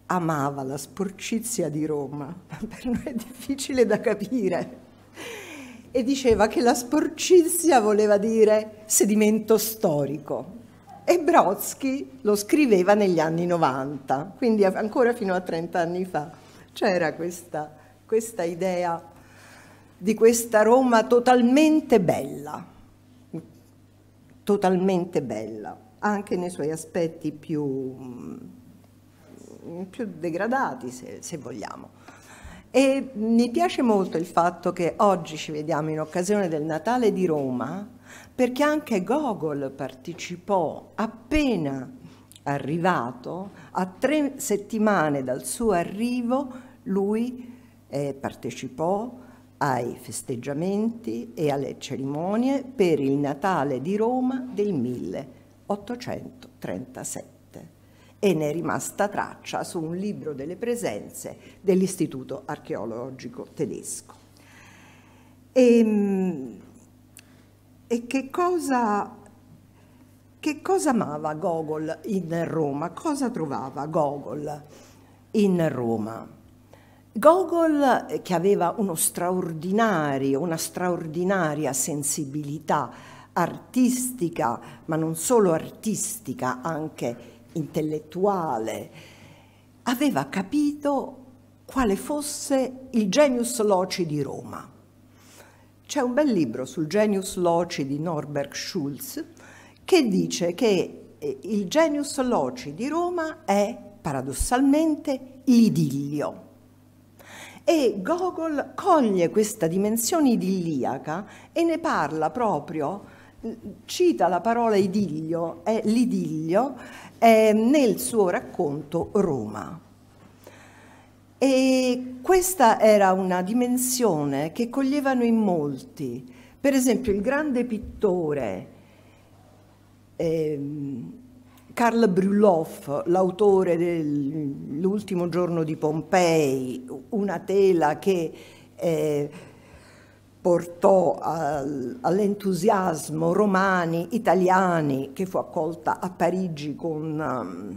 Speaker 4: amava la sporcizia di Roma, per noi è difficile da capire e diceva che la sporcizia voleva dire sedimento storico. E Brodsky lo scriveva negli anni 90, quindi ancora fino a 30 anni fa c'era questa, questa idea di questa Roma totalmente bella, totalmente bella, anche nei suoi aspetti più, mm, più degradati, se, se vogliamo. E mi piace molto il fatto che oggi ci vediamo in occasione del Natale di Roma, perché anche Gogol partecipò appena arrivato, a tre settimane dal suo arrivo, lui eh, partecipò ai festeggiamenti e alle cerimonie per il Natale di Roma del 1837 e ne è rimasta traccia su un libro delle presenze dell'Istituto archeologico tedesco. E, ehm, e che, cosa, che cosa amava Gogol in Roma? Cosa trovava Gogol in Roma? Gogol, eh, che aveva uno straordinario, una straordinaria sensibilità artistica, ma non solo artistica, anche intellettuale, aveva capito quale fosse il genius loci di Roma. C'è un bel libro sul genius loci di Norbert Schulz che dice che eh, il genius loci di Roma è paradossalmente l'idillio. E Gogol coglie questa dimensione idilliaca e ne parla proprio, cita la parola idillio, è l'idillio, eh, nel suo racconto Roma. E questa era una dimensione che coglievano in molti. Per esempio il grande pittore eh, Karl Brüloff, l'autore dell'ultimo giorno di Pompei, una tela che eh, portò all'entusiasmo romani, italiani, che fu accolta a Parigi con, um,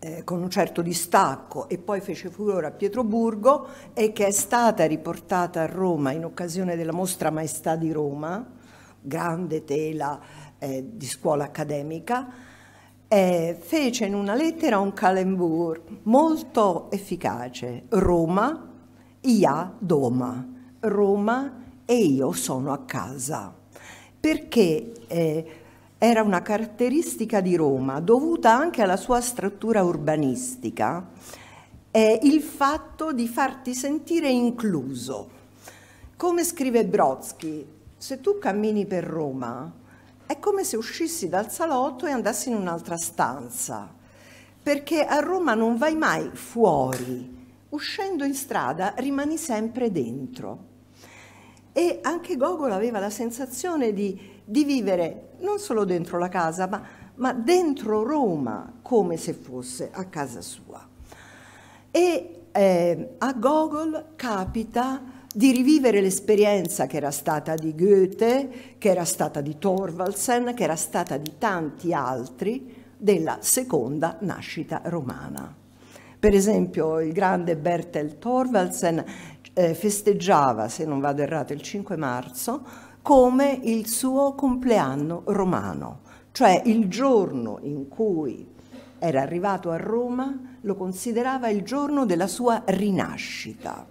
Speaker 4: eh, con, un certo distacco e poi fece furore a Pietroburgo e che è stata riportata a Roma in occasione della Mostra Maestà di Roma, grande tela eh, di scuola accademica, eh, fece in una lettera un calembour molto efficace, Roma, ia doma. Roma e io sono a casa, perché eh, era una caratteristica di Roma dovuta anche alla sua struttura urbanistica, eh, il fatto di farti sentire incluso. Come scrive Brodsky, se tu cammini per Roma è come se uscissi dal salotto e andassi in un'altra stanza, perché a Roma non vai mai fuori, uscendo in strada rimani sempre dentro. E anche Gogol aveva la sensazione di, di vivere non solo dentro la casa, ma, ma dentro Roma, come se fosse a casa sua. E eh, a Gogol capita di rivivere l'esperienza che era stata di Goethe, che era stata di Thorvaldsen, che era stata di tanti altri della seconda nascita romana. Per esempio il grande Bertel Thorvaldsen eh, festeggiava, se non vado errato, il 5 marzo come il suo compleanno romano, cioè il giorno in cui era arrivato a Roma lo considerava il giorno della sua rinascita.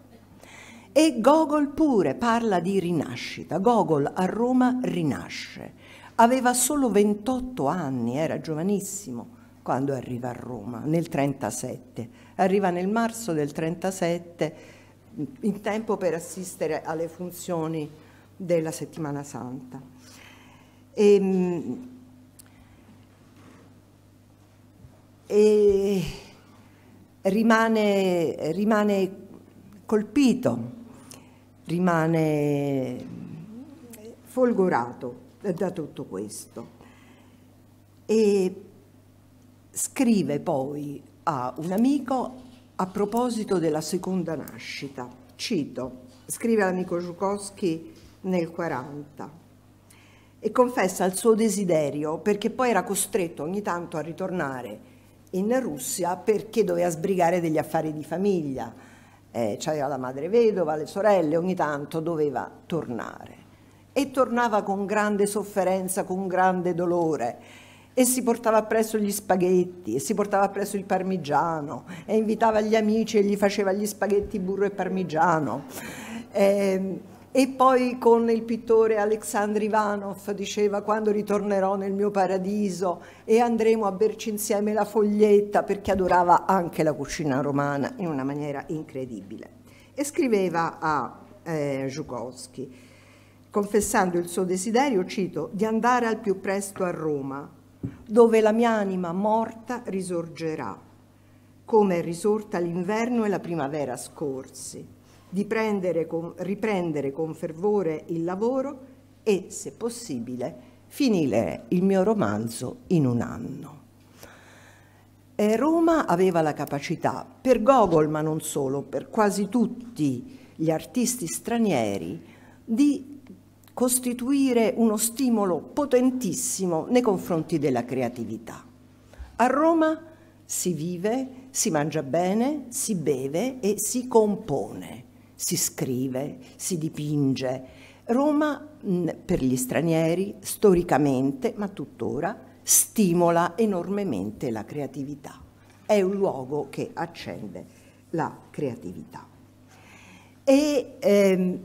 Speaker 4: E Gogol pure parla di rinascita. Gogol a Roma rinasce. Aveva solo 28 anni, era giovanissimo quando arriva a Roma, nel 37. Arriva nel marzo del 37 in tempo per assistere alle funzioni della settimana santa. E, ehm, e rimane, rimane colpito, rimane folgorato da tutto questo. E scrive poi a un amico a proposito della seconda nascita. Cito, scrive l'amico Zhukovsky nel 40 e confessa il suo desiderio perché poi era costretto ogni tanto a ritornare in Russia perché doveva sbrigare degli affari di famiglia. Eh, c'era la madre vedova, le sorelle, ogni tanto doveva tornare. E tornava con grande sofferenza, con grande dolore e si portava appresso gli spaghetti e si portava appresso il parmigiano e invitava gli amici e gli faceva gli spaghetti burro e parmigiano. E, ehm, e poi con il pittore Alexandr Ivanov diceva quando ritornerò nel mio paradiso e andremo a berci insieme la foglietta perché adorava anche la cucina romana in una maniera incredibile. E scriveva a eh, Zhukowski confessando il suo desiderio, cito, di andare al più presto a Roma dove la mia anima morta risorgerà, come è risorta l'inverno e la primavera scorsi, di prendere, riprendere con fervore il lavoro e, se possibile, finire il mio romanzo in un anno. E Roma aveva la capacità, per Gogol ma non solo, per quasi tutti gli artisti stranieri, di costituire uno stimolo potentissimo nei confronti della creatività. A Roma si vive, si mangia bene, si beve e si compone, si scrive, si dipinge. Roma mm, per gli stranieri storicamente, ma tuttora, stimola enormemente la creatività. È un luogo che accende la creatività. E, ehm,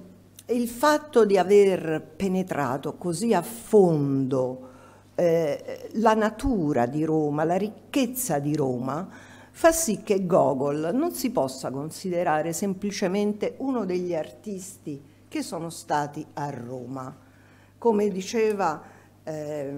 Speaker 4: il fatto di aver penetrato così a fondo eh, la natura di Roma, la ricchezza di Roma, fa sì che Gogol non si possa considerare semplicemente uno degli artisti che sono stati a Roma. Come diceva, eh,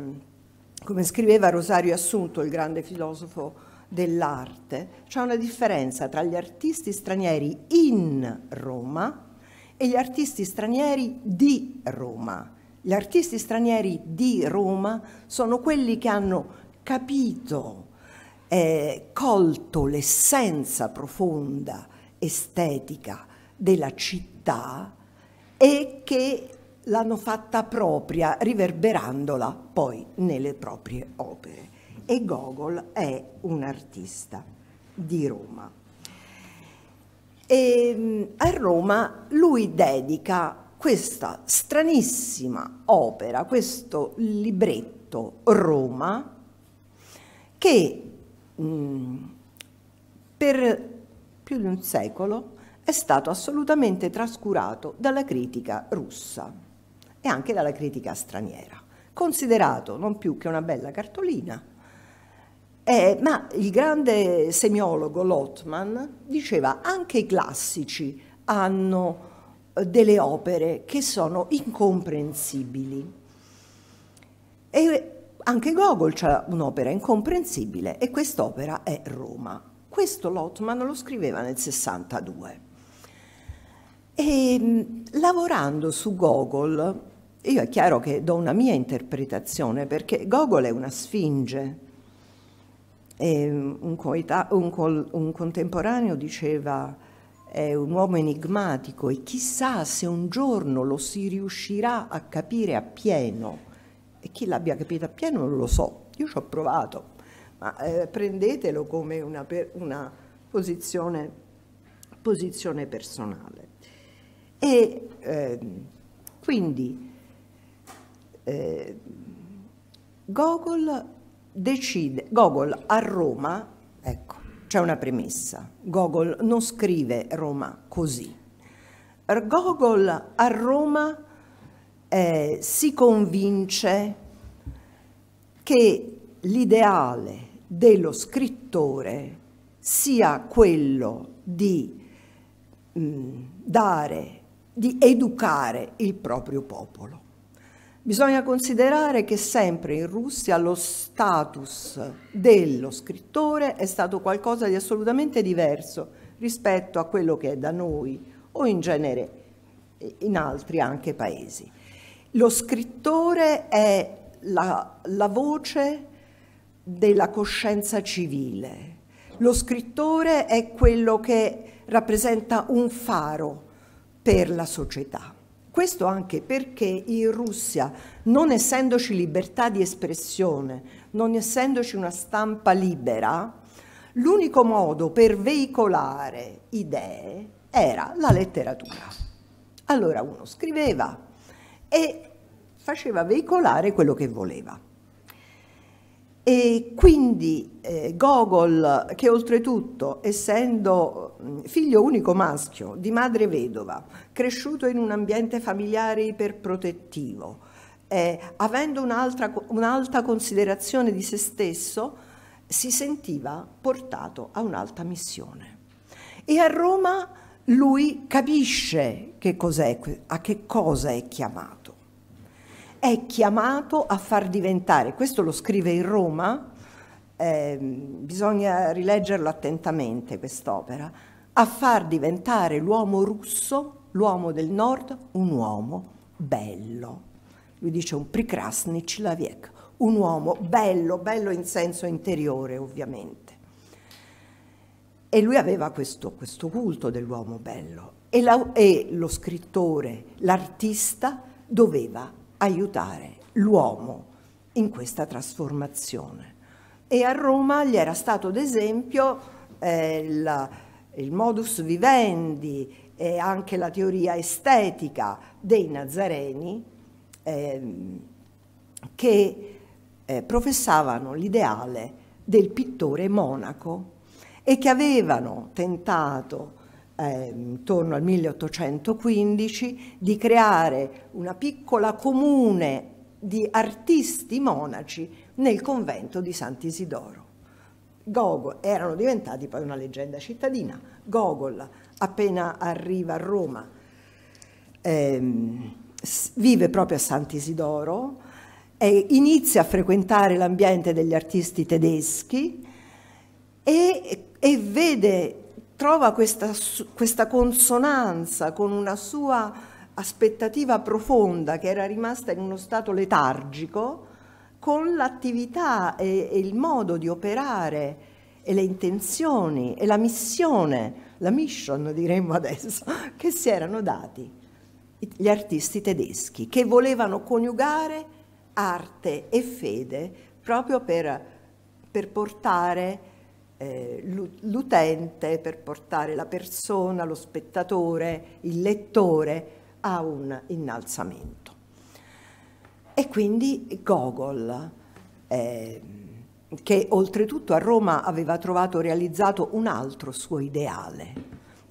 Speaker 4: come scriveva Rosario Assunto, il grande filosofo dell'arte, c'è una differenza tra gli artisti stranieri in Roma e gli artisti stranieri di Roma. Gli artisti stranieri di Roma sono quelli che hanno capito, eh, colto l'essenza profonda, estetica della città e che l'hanno fatta propria, riverberandola poi nelle proprie opere. E Gogol è un artista di Roma. E ehm, a Roma lui dedica questa stranissima opera, questo libretto Roma, che mm, per più di un secolo è stato assolutamente trascurato dalla critica russa e anche dalla critica straniera, considerato non più che una bella cartolina eh, ma il grande semiologo Lottman diceva anche i classici hanno eh, delle opere che sono incomprensibili. E anche Gogol c'ha un'opera incomprensibile e quest'opera è Roma. Questo Lottman lo scriveva nel 62. E mm, lavorando su Gogol, io è chiaro che do una mia interpretazione perché Gogol è una sfinge, un, coeta, un, col, un, contemporaneo diceva è un uomo enigmatico e chissà se un giorno lo si riuscirà a capire appieno. E chi l'abbia capito appieno non lo so, io ci ho provato, ma eh, prendetelo come una, una posizione, posizione, personale. E eh, quindi eh, Gogol decide, Gogol a Roma, ecco, c'è una premessa, Gogol non scrive Roma così. Er, Gogol a Roma eh, si convince che l'ideale dello scrittore sia quello di mh, mm, dare, di educare il proprio popolo. Bisogna considerare che sempre in Russia lo status dello scrittore è stato qualcosa di assolutamente diverso rispetto a quello che è da noi o in genere eh, in altri anche paesi. Lo scrittore è la, la voce della coscienza civile, lo scrittore è quello che rappresenta un faro per la società. Questo anche perché in Russia, non essendoci libertà di espressione, non essendoci una stampa libera, l'unico modo per veicolare idee era la letteratura. Allora uno scriveva e faceva veicolare quello che voleva. E quindi eh, Gogol, che oltretutto, essendo mm, figlio unico maschio di madre vedova, cresciuto in un ambiente familiare iperprotettivo, eh, avendo un'alta considerazione di se stesso, si sentiva portato a un'alta missione. E a Roma lui capisce che a che cosa è chiamato è chiamato a far diventare, questo lo scrive in Roma, eh, bisogna rileggerlo attentamente quest'opera, a far diventare l'uomo russo, l'uomo del nord, un uomo bello. Lui dice un prikrasnic laviek, un uomo bello, bello in senso interiore ovviamente. E lui aveva questo, questo culto dell'uomo bello e, la, e lo scrittore, l'artista doveva aiutare l'uomo in questa trasformazione. E a Roma gli era stato d'esempio eh, il, il modus vivendi e anche la teoria estetica dei Nazareni ehm, che eh, professavano l'ideale del pittore monaco e che avevano tentato eh, intorno al 1815, di creare una piccola comune di artisti monaci nel convento di Sant'Isidoro. Gogol erano diventati poi una leggenda cittadina. Gogol, appena arriva a Roma, ehm, vive proprio a Sant'Isidoro e inizia a frequentare l'ambiente degli artisti tedeschi e, e vede trova questa, questa consonanza con una sua aspettativa profonda che era rimasta in uno stato letargico con l'attività e, e il modo di operare e le intenzioni e la missione, la mission diremmo adesso, che si erano dati gli artisti tedeschi che volevano coniugare arte e fede proprio per, per portare eh, l'utente, per portare la persona, lo spettatore, il lettore a un innalzamento. E quindi Gogol, eh, che oltretutto a Roma aveva trovato realizzato un altro suo ideale,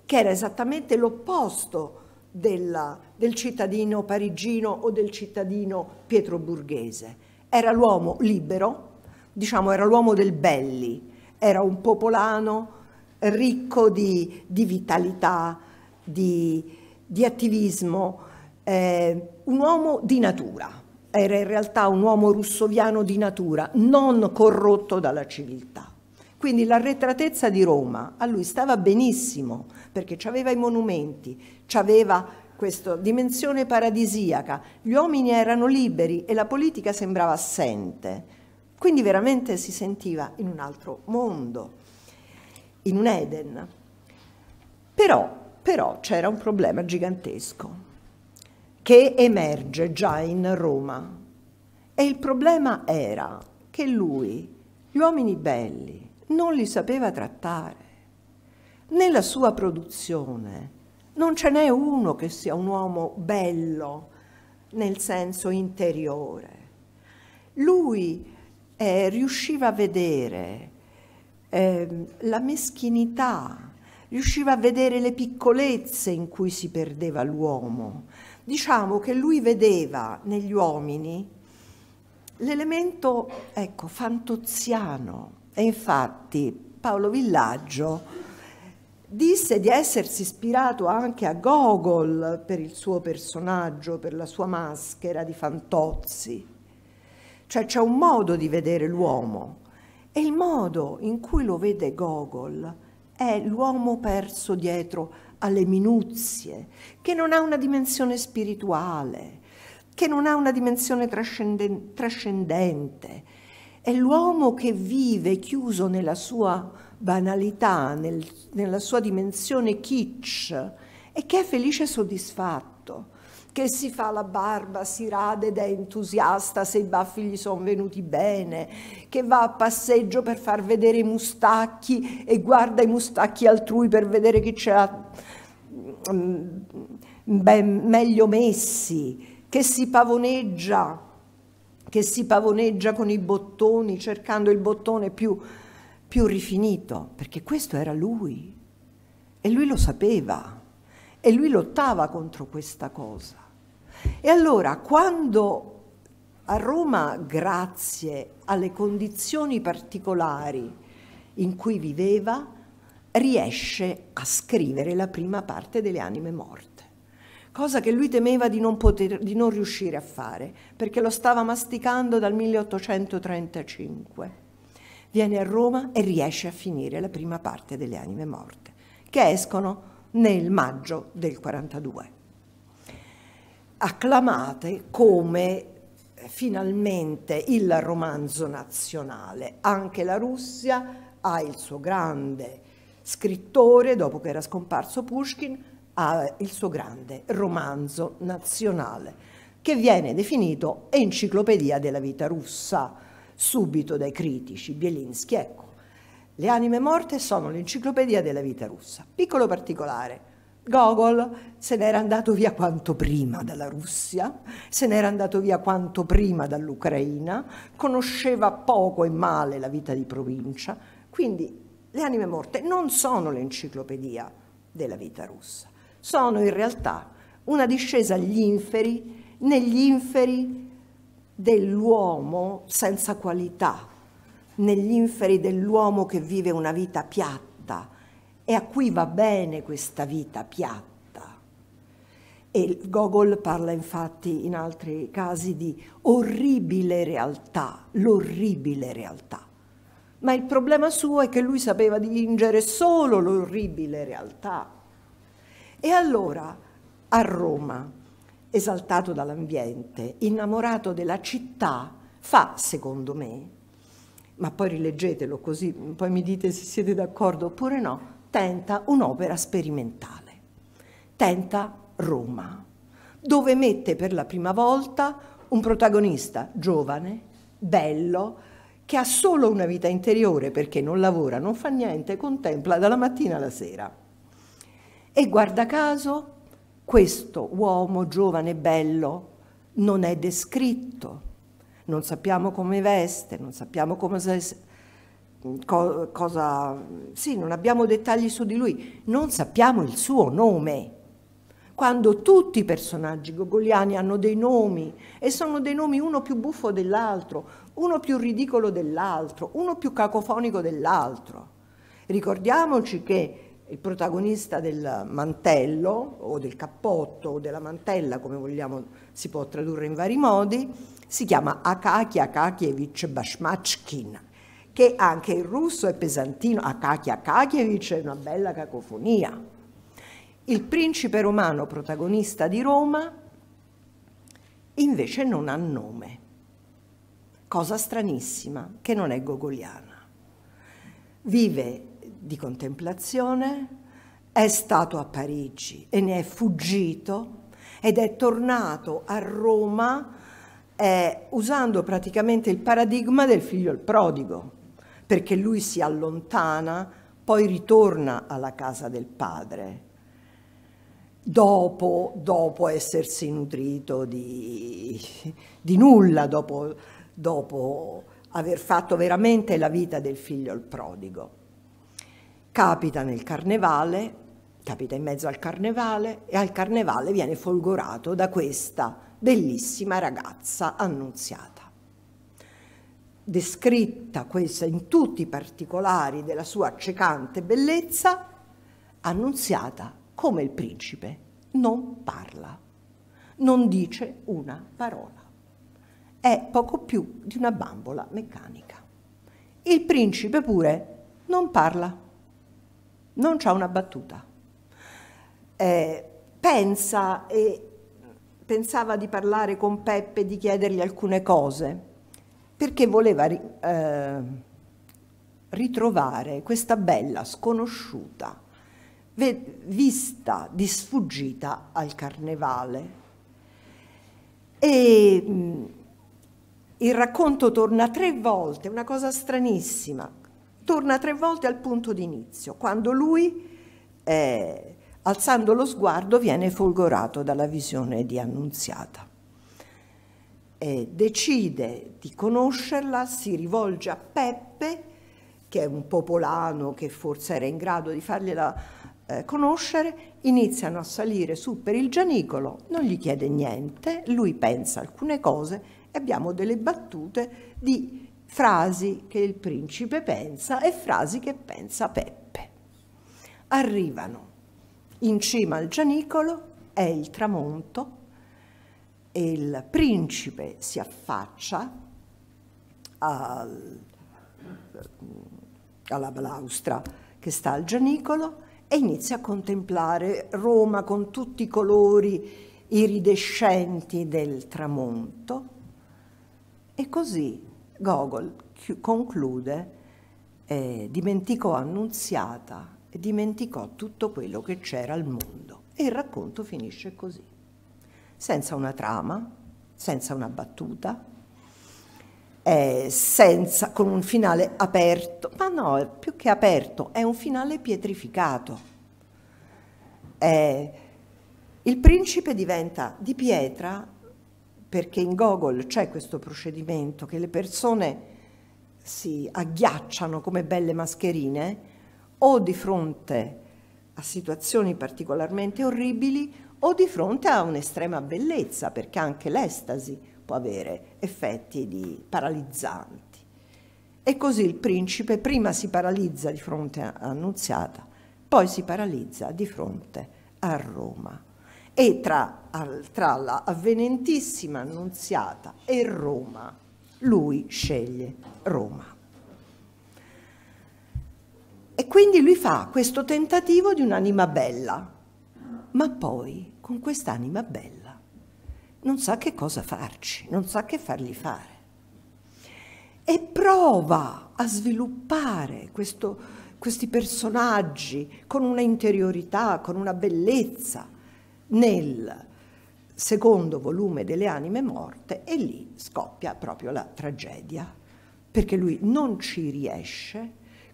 Speaker 4: che era esattamente l'opposto della, del cittadino parigino o del cittadino pietroburghese. Era l'uomo libero, diciamo era l'uomo del belli, era un popolano ricco di, di vitalità, di, di attivismo, eh, un uomo di natura. Era in realtà un uomo russoviano di natura, non corrotto dalla civiltà. Quindi l'arretratezza di Roma a lui stava benissimo perché aveva i monumenti, aveva questa dimensione paradisiaca, gli uomini erano liberi e la politica sembrava assente. Quindi veramente si sentiva in un altro mondo, in un Eden. Però, però c'era un problema gigantesco che emerge già in Roma. E il problema era che lui, gli uomini belli, non li sapeva trattare. Nella sua produzione non ce n'è uno che sia un uomo bello nel senso interiore. Lui eh, riusciva a vedere eh, la meschinità, riusciva a vedere le piccolezze in cui si perdeva l'uomo. Diciamo che lui vedeva negli uomini l'elemento, ecco, fantoziano. E infatti Paolo Villaggio disse di essersi ispirato anche a Gogol per il suo personaggio, per la sua maschera di Fantozzi. Cioè c'è un modo di vedere l'uomo e il modo in cui lo vede Gogol è l'uomo perso dietro alle minuzie, che non ha una dimensione spirituale, che non ha una dimensione trascenden trascendente. È l'uomo che vive chiuso nella sua banalità, nel, nella sua dimensione kitsch e che è felice e soddisfatto che si fa la barba, si rade ed è entusiasta se i baffi gli sono venuti bene, che va a passeggio per far vedere i mustacchi e guarda i mustacchi altrui per vedere chi ce l'ha mm, meglio messi, che si pavoneggia, che si pavoneggia con i bottoni, cercando il bottone più, più rifinito, perché questo era lui e lui lo sapeva e lui lottava contro questa cosa. E allora quando a Roma, grazie alle condizioni particolari in cui viveva, riesce a scrivere la prima parte delle anime morte, cosa che lui temeva di non, poter, di non riuscire a fare, perché lo stava masticando dal 1835. Viene a Roma e riesce a finire la prima parte delle anime morte, che escono nel maggio del 42 acclamate come eh, finalmente il romanzo nazionale. Anche la Russia ha il suo grande scrittore, dopo che era scomparso Pushkin, ha il suo grande romanzo nazionale, che viene definito enciclopedia della vita russa, subito dai critici. Bielinski, ecco, le anime morte sono l'enciclopedia della vita russa. Piccolo particolare, Gogol se n'era andato via quanto prima dalla Russia, se n'era andato via quanto prima dall'Ucraina, conosceva poco e male la vita di provincia, quindi le anime morte non sono l'enciclopedia della vita russa, sono in realtà una discesa agli inferi, negli inferi dell'uomo senza qualità, negli inferi dell'uomo che vive una vita piatta e a cui va bene questa vita piatta. E Gogol parla infatti in altri casi di orribile realtà, l'orribile realtà. Ma il problema suo è che lui sapeva dipingere solo l'orribile realtà. E allora a Roma, esaltato dall'ambiente, innamorato della città, fa, secondo me, ma poi rileggetelo così, poi mi dite se siete d'accordo oppure no, tenta un'opera sperimentale. Tenta Roma, dove mette per la prima volta un protagonista giovane, bello, che ha solo una vita interiore perché non lavora, non fa niente, contempla dalla mattina alla sera. E guarda caso, questo uomo giovane e bello non è descritto, non sappiamo come veste, non sappiamo come co- cosa... Sì, non abbiamo dettagli su di lui, non sappiamo il suo nome. Quando tutti i personaggi gogoliani hanno dei nomi e sono dei nomi uno più buffo dell'altro, uno più ridicolo dell'altro, uno più cacofonico dell'altro. Ricordiamoci che il protagonista del mantello o del cappotto o della mantella, come vogliamo, si può tradurre in vari modi, si chiama Akaki Akakievich Bashmachkin che anche il russo è pesantino, Akaki Akakievich è una bella cacofonia. Il principe romano protagonista di Roma invece non ha nome, cosa stranissima che non è gogoliana. Vive di contemplazione, è stato a Parigi e ne è fuggito ed è tornato a Roma eh, usando praticamente il paradigma del figlio il prodigo perché lui si allontana, poi ritorna alla casa del padre. Dopo, dopo essersi nutrito di, di nulla, dopo, dopo aver fatto veramente la vita del figlio il prodigo. Capita nel carnevale, capita in mezzo al carnevale e al carnevale viene folgorato da questa bellissima ragazza annunziata descritta questa in tutti i particolari della sua accecante bellezza, annunziata come il principe, non parla, non dice una parola. È poco più di una bambola meccanica. Il principe pure non parla, non c'ha una battuta. Eh, pensa e pensava di parlare con Peppe, di chiedergli alcune cose perché voleva eh, ritrovare questa bella sconosciuta vista di sfuggita al carnevale. E mh, mm, il racconto torna tre volte, una cosa stranissima, torna tre volte al punto d'inizio, quando lui, eh, alzando lo sguardo, viene folgorato dalla visione di Annunziata eh, decide di conoscerla, si rivolge a Peppe, che è un popolano che forse era in grado di fargliela eh, conoscere, iniziano a salire su per il gianicolo, non gli chiede niente, lui pensa alcune cose e abbiamo delle battute di frasi che il principe pensa e frasi che pensa Peppe. Arrivano in cima al gianicolo, è il tramonto, e il principe si affaccia al, alla balaustra che sta al Gianicolo e inizia a contemplare Roma con tutti i colori iridescenti del tramonto e così Gogol conclude eh, dimenticò Annunziata e dimenticò tutto quello che c'era al mondo e il racconto finisce così senza una trama, senza una battuta, eh, senza, con un finale aperto, ma no, più che aperto, è un finale pietrificato. Eh, il principe diventa di pietra perché in Gogol c'è questo procedimento che le persone si agghiacciano come belle mascherine o di fronte a situazioni particolarmente orribili o di fronte a un'estrema bellezza, perché anche l'estasi può avere effetti di paralizzanti. E così il principe prima si paralizza di fronte a Annunziata, poi si paralizza di fronte a Roma. E tra, tra la avvenentissima Annunziata e Roma, lui sceglie Roma. E quindi lui fa questo tentativo di un'anima bella, ma poi con quest'anima bella non sa che cosa farci, non sa che fargli fare. E prova a sviluppare questo, questi personaggi con una interiorità, con una bellezza nel secondo volume delle anime morte e lì scoppia proprio la tragedia, perché lui non ci riesce,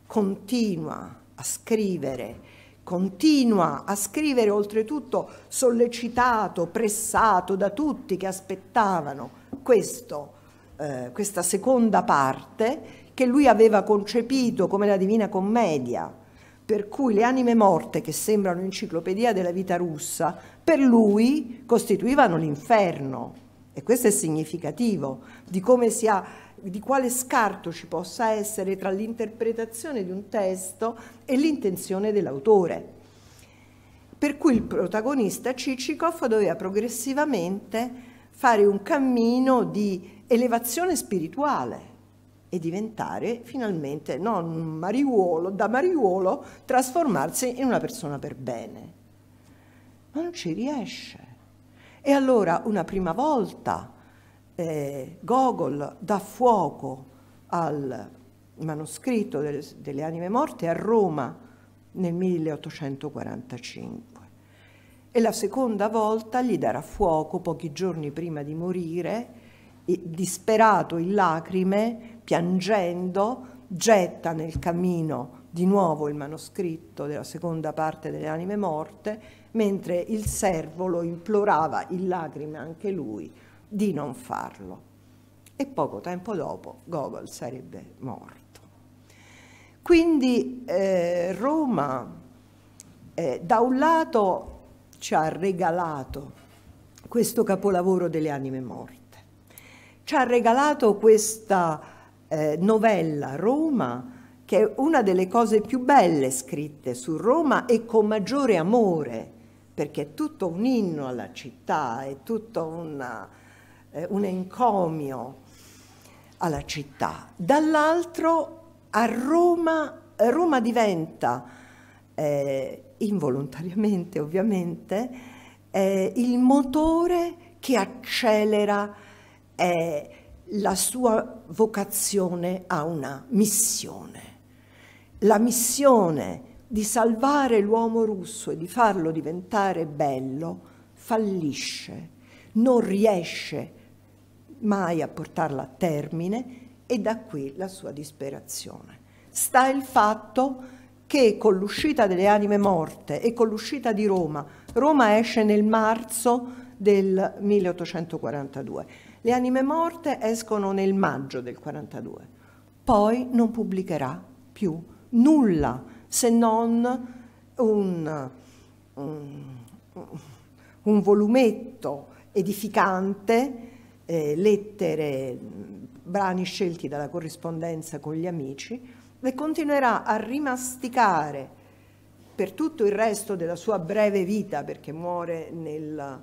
Speaker 4: continua a scrivere continua a scrivere, oltretutto sollecitato, pressato da tutti che aspettavano questo, eh, questa seconda parte che lui aveva concepito come la Divina Commedia, per cui le anime morte che sembrano enciclopedia della vita russa, per lui costituivano l'inferno. E questo è significativo di come sia di quale scarto ci possa essere tra l'interpretazione di un testo e l'intenzione dell'autore. Per cui il protagonista Cicikov doveva progressivamente fare un cammino di elevazione spirituale e diventare finalmente non mariuolo, da mariuolo trasformarsi in una persona per bene. Ma non ci riesce. E allora una prima volta eh, Gogol dà fuoco al manoscritto delle, delle anime morte a Roma nel 1845 e la seconda volta gli darà fuoco pochi giorni prima di morire, e, disperato in lacrime, piangendo, getta nel camino di nuovo il manoscritto della seconda parte delle anime morte, mentre il servo lo implorava in lacrime anche lui di non farlo. E poco tempo dopo Gogol sarebbe morto. Quindi eh, Roma eh, da un lato ci ha regalato questo capolavoro delle anime morte, ci ha regalato questa eh, novella Roma che è una delle cose più belle scritte su Roma e con maggiore amore, perché è tutto un inno alla città, è tutta una eh, un encomio alla città, dall'altro a Roma, eh, Roma diventa eh, involontariamente ovviamente eh, il motore che accelera eh, la sua vocazione a una missione. La missione di salvare l'uomo russo e di farlo diventare bello fallisce, non riesce a mai a portarla a termine e da qui la sua disperazione. Sta il fatto che con l'uscita delle anime morte e con l'uscita di Roma, Roma esce nel marzo del 1842, le anime morte escono nel maggio del 42, poi non pubblicherà più nulla se non un, un, un volumetto edificante eh, lettere, brani scelti dalla corrispondenza con gli amici e continuerà a rimasticare per tutto il resto della sua breve vita, perché muore nel,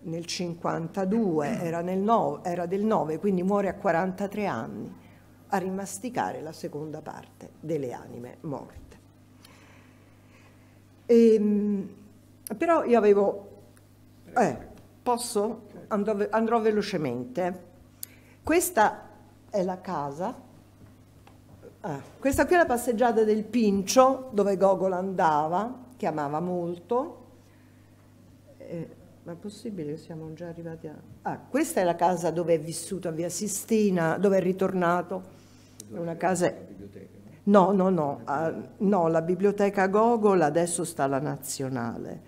Speaker 4: nel 52, mm. era, nel 9, era del 9, quindi muore a 43 anni, a rimasticare la seconda parte delle anime morte. E, ehm, però io avevo... Eh, posso? andrò, andrò velocemente. Questa è la casa, ah, questa qui è la passeggiata del Pincio dove Gogol andava, che amava molto. Eh, ma è possibile che siamo già arrivati a... Ah, questa è la casa dove è vissuto a Via Sistina, dove è ritornato. È una casa... No, no, no, ah, no, la biblioteca Gogol adesso sta alla Nazionale,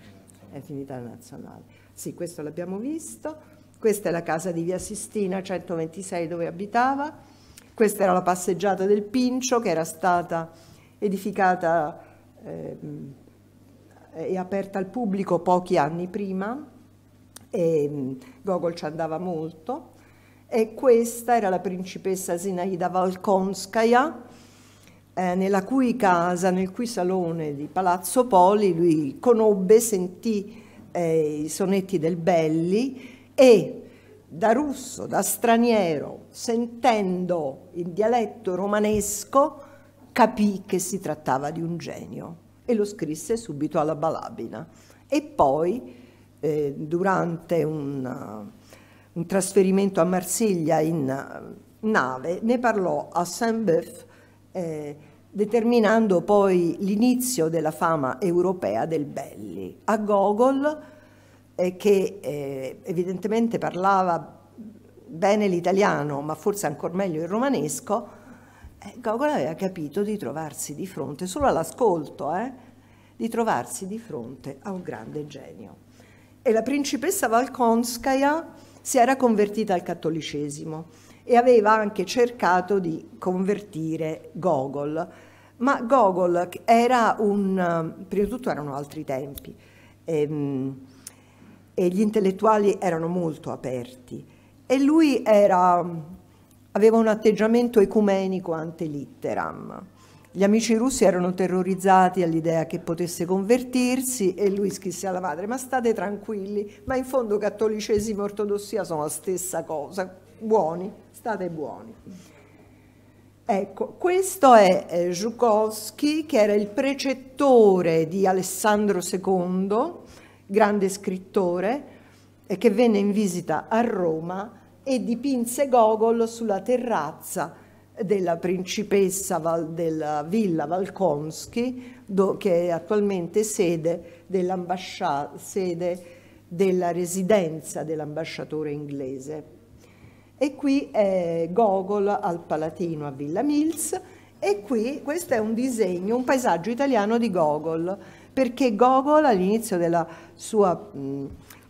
Speaker 4: è finita la Nazionale. Sì, questo l'abbiamo visto. Questa è la casa di Via Sistina 126 dove abitava. Questa era la passeggiata del Pincio che era stata edificata eh, e aperta al pubblico pochi anni prima e ehm, Gogol ci andava molto. E questa era la principessa Zinaida Valkonskaya, eh, nella cui casa, nel cui salone di Palazzo Poli, lui conobbe, sentì eh, i sonetti del Belli e da russo, da straniero, sentendo il dialetto romanesco, capì che si trattava di un genio e lo scrisse subito alla Balabina. E poi, eh, durante un, un, trasferimento a Marsiglia in eh, nave, ne parlò a Saint-Beuf eh, determinando poi l'inizio della fama europea del Belli. A Gogol, eh, che eh, evidentemente parlava bene l'italiano, ma forse ancora meglio il romanesco, eh, Gogol aveva capito di trovarsi di fronte, solo all'ascolto, eh, di trovarsi di fronte a un grande genio. E la principessa Valkonskaya si era convertita al cattolicesimo e aveva anche cercato di convertire Gogol ma Gogol era un, prima di tutto erano altri tempi e, ehm, e gli intellettuali erano molto aperti e lui era, aveva un atteggiamento ecumenico ante litteram. Gli amici russi erano terrorizzati all'idea che potesse convertirsi e lui scrisse alla madre ma state tranquilli, ma in fondo cattolicesimo e ortodossia sono la stessa cosa, buoni, state buoni. Ecco, questo è eh, che era il precettore di Alessandro II, grande scrittore, che venne in visita a Roma e dipinse Gogol sulla terrazza della principessa Val, della villa Valkonski, che è attualmente sede, sede della residenza dell'ambasciatore inglese e qui è Gogol al Palatino a Villa Mills e qui questo è un disegno, un paesaggio italiano di Gogol, perché Gogol all'inizio della,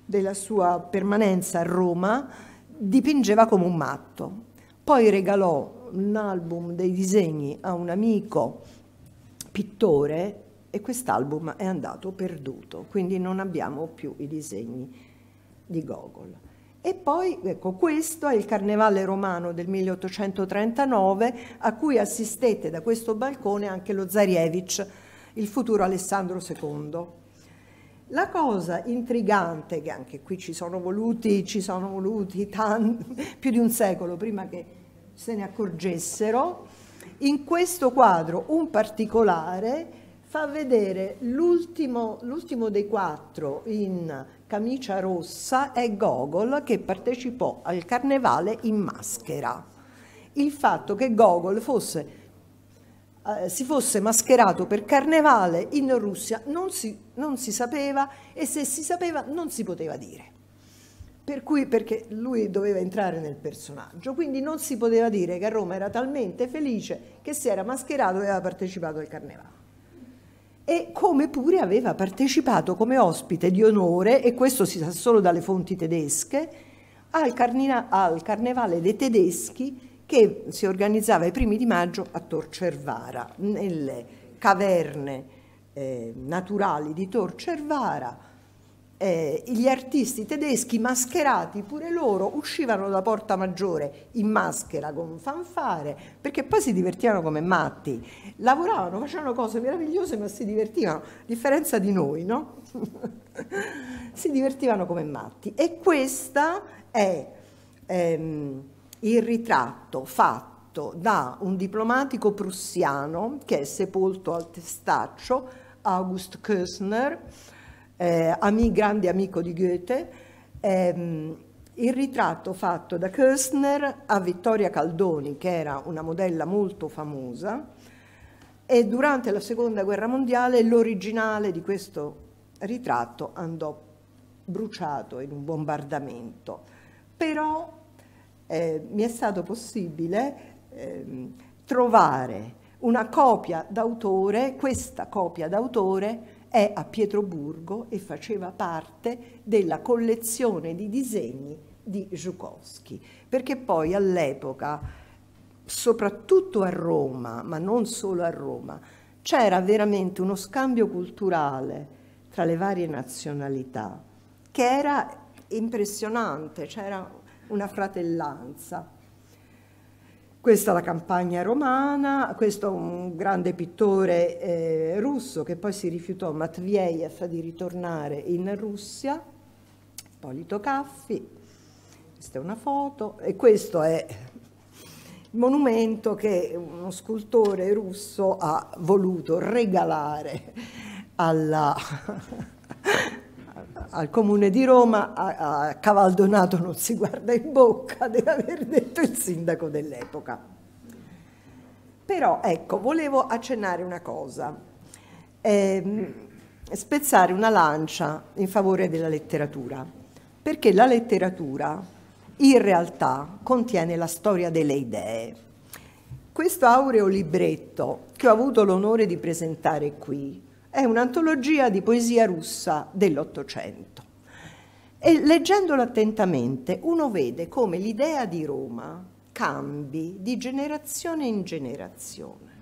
Speaker 4: della sua, permanenza a Roma dipingeva come un matto, poi regalò un album dei disegni a un amico pittore e quest'album è andato perduto, quindi non abbiamo più i disegni di Gogol. E poi, ecco, questo è il Carnevale romano del 1839 a cui assistette da questo balcone anche lo Zarievich, il futuro Alessandro II. La cosa intrigante, che anche qui ci sono voluti, ci sono voluti tanti, più di un secolo prima che se ne accorgessero, in questo quadro un particolare fa vedere l'ultimo, dei quattro in camicia rossa è Gogol che partecipò al carnevale in maschera. Il fatto che Gogol fosse, eh, si fosse mascherato per carnevale in Russia non si, non si sapeva e se si sapeva non si poteva dire. Per cui, perché lui doveva entrare nel personaggio, quindi non si poteva dire che a Roma era talmente felice che si era mascherato e aveva partecipato al carnevale e come pure aveva partecipato come ospite di onore, e questo si sa solo dalle fonti tedesche, al, carnina, al Carnevale dei Tedeschi che si organizzava i primi di maggio a Tor Cervara, nelle caverne eh, naturali di Tor Cervara, eh, gli artisti tedeschi mascherati pure loro uscivano da Porta Maggiore in maschera con fanfare perché poi si divertivano come matti lavoravano, facevano cose meravigliose ma si divertivano, a differenza di noi no? si divertivano come matti e questo è ehm, il ritratto fatto da un diplomatico prussiano che è sepolto al testaccio August Köstner eh, ami, grande amico di Goethe, ehm, il ritratto fatto da Köstner a Vittoria Caldoni, che era una modella molto famosa, e durante la Seconda Guerra Mondiale l'originale di questo ritratto andò bruciato in un bombardamento. Però eh, mi è stato possibile eh, trovare una copia d'autore, questa copia d'autore, è a Pietroburgo e faceva parte della collezione di disegni di Zhukowski, perché poi all'epoca, soprattutto a Roma, ma non solo a Roma, c'era veramente uno scambio culturale tra le varie nazionalità che era impressionante, c'era una fratellanza. Questa è la campagna romana, questo è un grande pittore eh, russo che poi si rifiutò, Matveyev, di ritornare in Russia, Polito Caffi, questa è una foto, e questo è il monumento che uno scultore russo ha voluto regalare alla al Comune di Roma a, a Cavaldonato non si guarda in bocca deve aver detto il sindaco dell'epoca. Però ecco, volevo accennare una cosa, eh, spezzare una lancia in favore della letteratura, perché la letteratura in realtà contiene la storia delle idee. Questo aureo libretto che ho avuto l'onore di presentare qui è un'antologia di poesia russa dell'Ottocento. E leggendolo attentamente uno vede come l'idea di Roma cambi di generazione in generazione,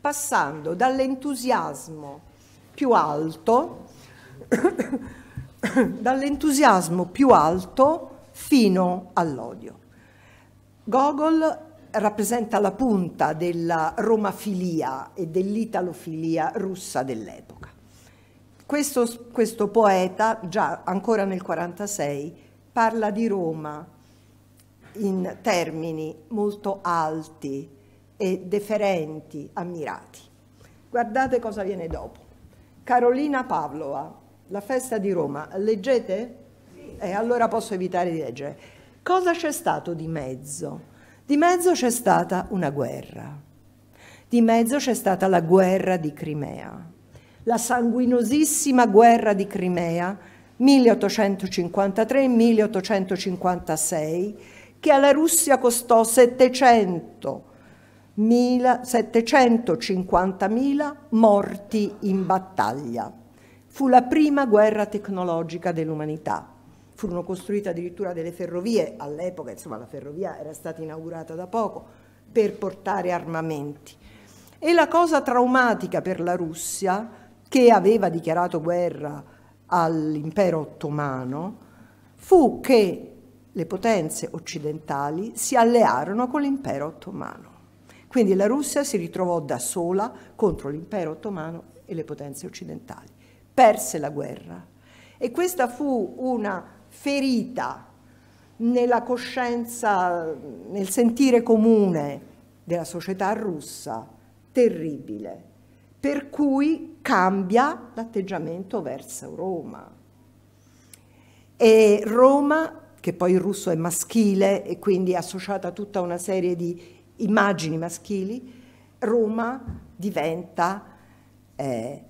Speaker 4: passando dall'entusiasmo più alto, dall'entusiasmo più alto fino all'odio. Gogol rappresenta la punta della romafilia e dell'italofilia russa dell'epoca. Questo, questo poeta, già ancora nel 1946, parla di Roma in termini molto alti e deferenti, ammirati. Guardate cosa viene dopo. Carolina Pavlova, la festa di Roma, leggete? Sì. Eh, allora posso evitare di leggere. Cosa c'è stato di mezzo? Di mezzo c'è stata una guerra, di mezzo c'è stata la guerra di Crimea, la sanguinosissima guerra di Crimea 1853-1856 che alla Russia costò 700000 750.000 morti in battaglia. Fu la prima guerra tecnologica dell'umanità furono costruite addirittura delle ferrovie, all'epoca insomma la ferrovia era stata inaugurata da poco, per portare armamenti. E la cosa traumatica per la Russia, che aveva dichiarato guerra all'impero ottomano, fu che le potenze occidentali si allearono con l'impero ottomano. Quindi la Russia si ritrovò da sola contro l'impero ottomano e le potenze occidentali. Perse la guerra e questa fu una ferita nella coscienza, nel sentire comune della società russa, terribile, per cui cambia l'atteggiamento verso Roma. E Roma, che poi il russo è maschile e quindi è associata a tutta una serie di immagini maschili, Roma diventa, eh,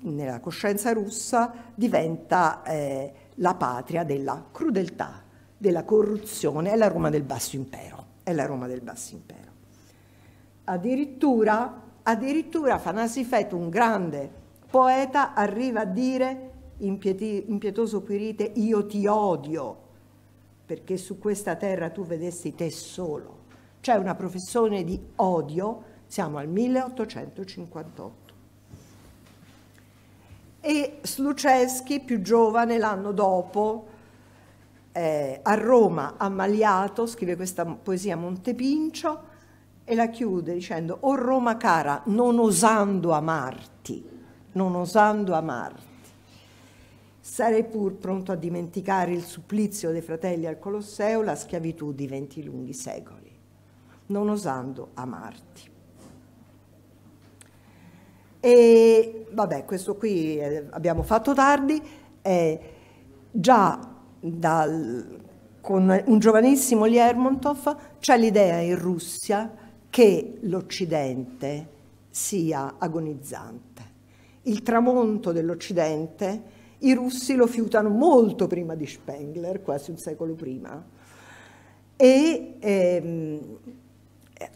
Speaker 4: nella coscienza russa, diventa... Eh, la patria della crudeltà, della corruzione, è la Roma del Basso Impero. È la Roma del Basso Impero. Addirittura, addirittura Fanasifet, un grande poeta, arriva a dire in, pietoso Quirite io ti odio perché su questa terra tu vedesti te solo. C'è una professione di odio, siamo al 1858 e Sluceschi, più giovane, l'anno dopo, eh, a Roma, ammaliato, scrive questa poesia Montepincio e la chiude dicendo «O Roma cara, non osando amarti, non osando amarti, sarei pur pronto a dimenticare il supplizio dei fratelli al Colosseo, la schiavitù di venti lunghi secoli, non osando amarti». E vabbè, questo qui eh, abbiamo fatto tardi, eh, già dal, con un giovanissimo Lermontov c'è l'idea in Russia che l'Occidente sia agonizzante. Il tramonto dell'Occidente, i russi lo fiutano molto prima di Spengler, quasi un secolo prima, e ehm,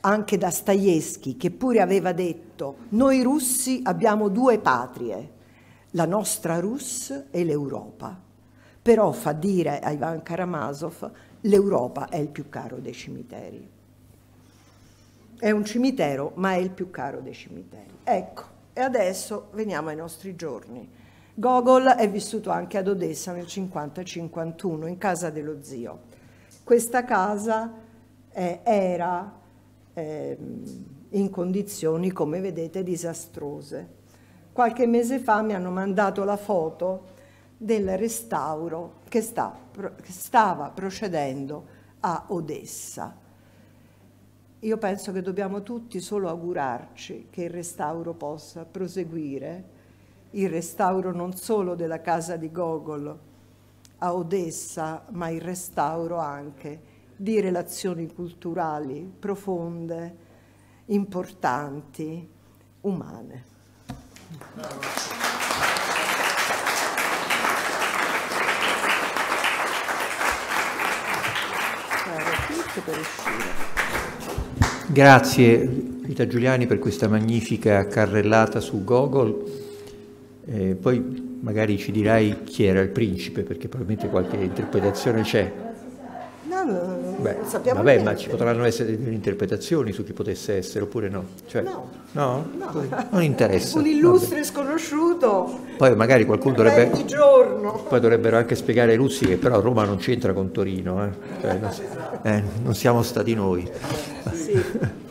Speaker 4: anche da Dostoevsky, che pure aveva detto noi russi abbiamo due patrie, la nostra Rus e l'Europa. Però fa dire a Ivan Karamazov l'Europa è il più caro dei cimiteri. È un cimitero, ma è il più caro dei cimiteri. Ecco, e adesso veniamo ai nostri giorni. Gogol è vissuto anche ad Odessa nel 50-51, in casa dello zio. Questa casa eh, era eh, in condizioni, come vedete, disastrose. Qualche mese fa mi hanno mandato la foto del restauro che, sta, che stava procedendo a Odessa. Io penso che dobbiamo tutti solo augurarci che il restauro possa proseguire, il restauro non solo della casa di Gogol a Odessa, ma il restauro anche di di relazioni culturali profonde, importanti, umane.
Speaker 1: Grazie Rita Giuliani per questa magnifica carrellata su Gogol. Eh, poi magari ci dirai chi era il principe, perché probabilmente qualche interpretazione c'è.
Speaker 4: Beh, sappiamo vabbè, niente. ma ci potranno
Speaker 1: essere delle interpretazioni su chi potesse essere oppure no? Cioè, no. no? no. Non interessa. Un illustre
Speaker 4: vabbè. sconosciuto.
Speaker 1: Poi magari qualcuno dovrebbe... Di giorno. Poi dovrebbero anche spiegare ai russi che però Roma non c'entra con Torino. Eh? Cioè, non, eh, non siamo stati noi. Sì.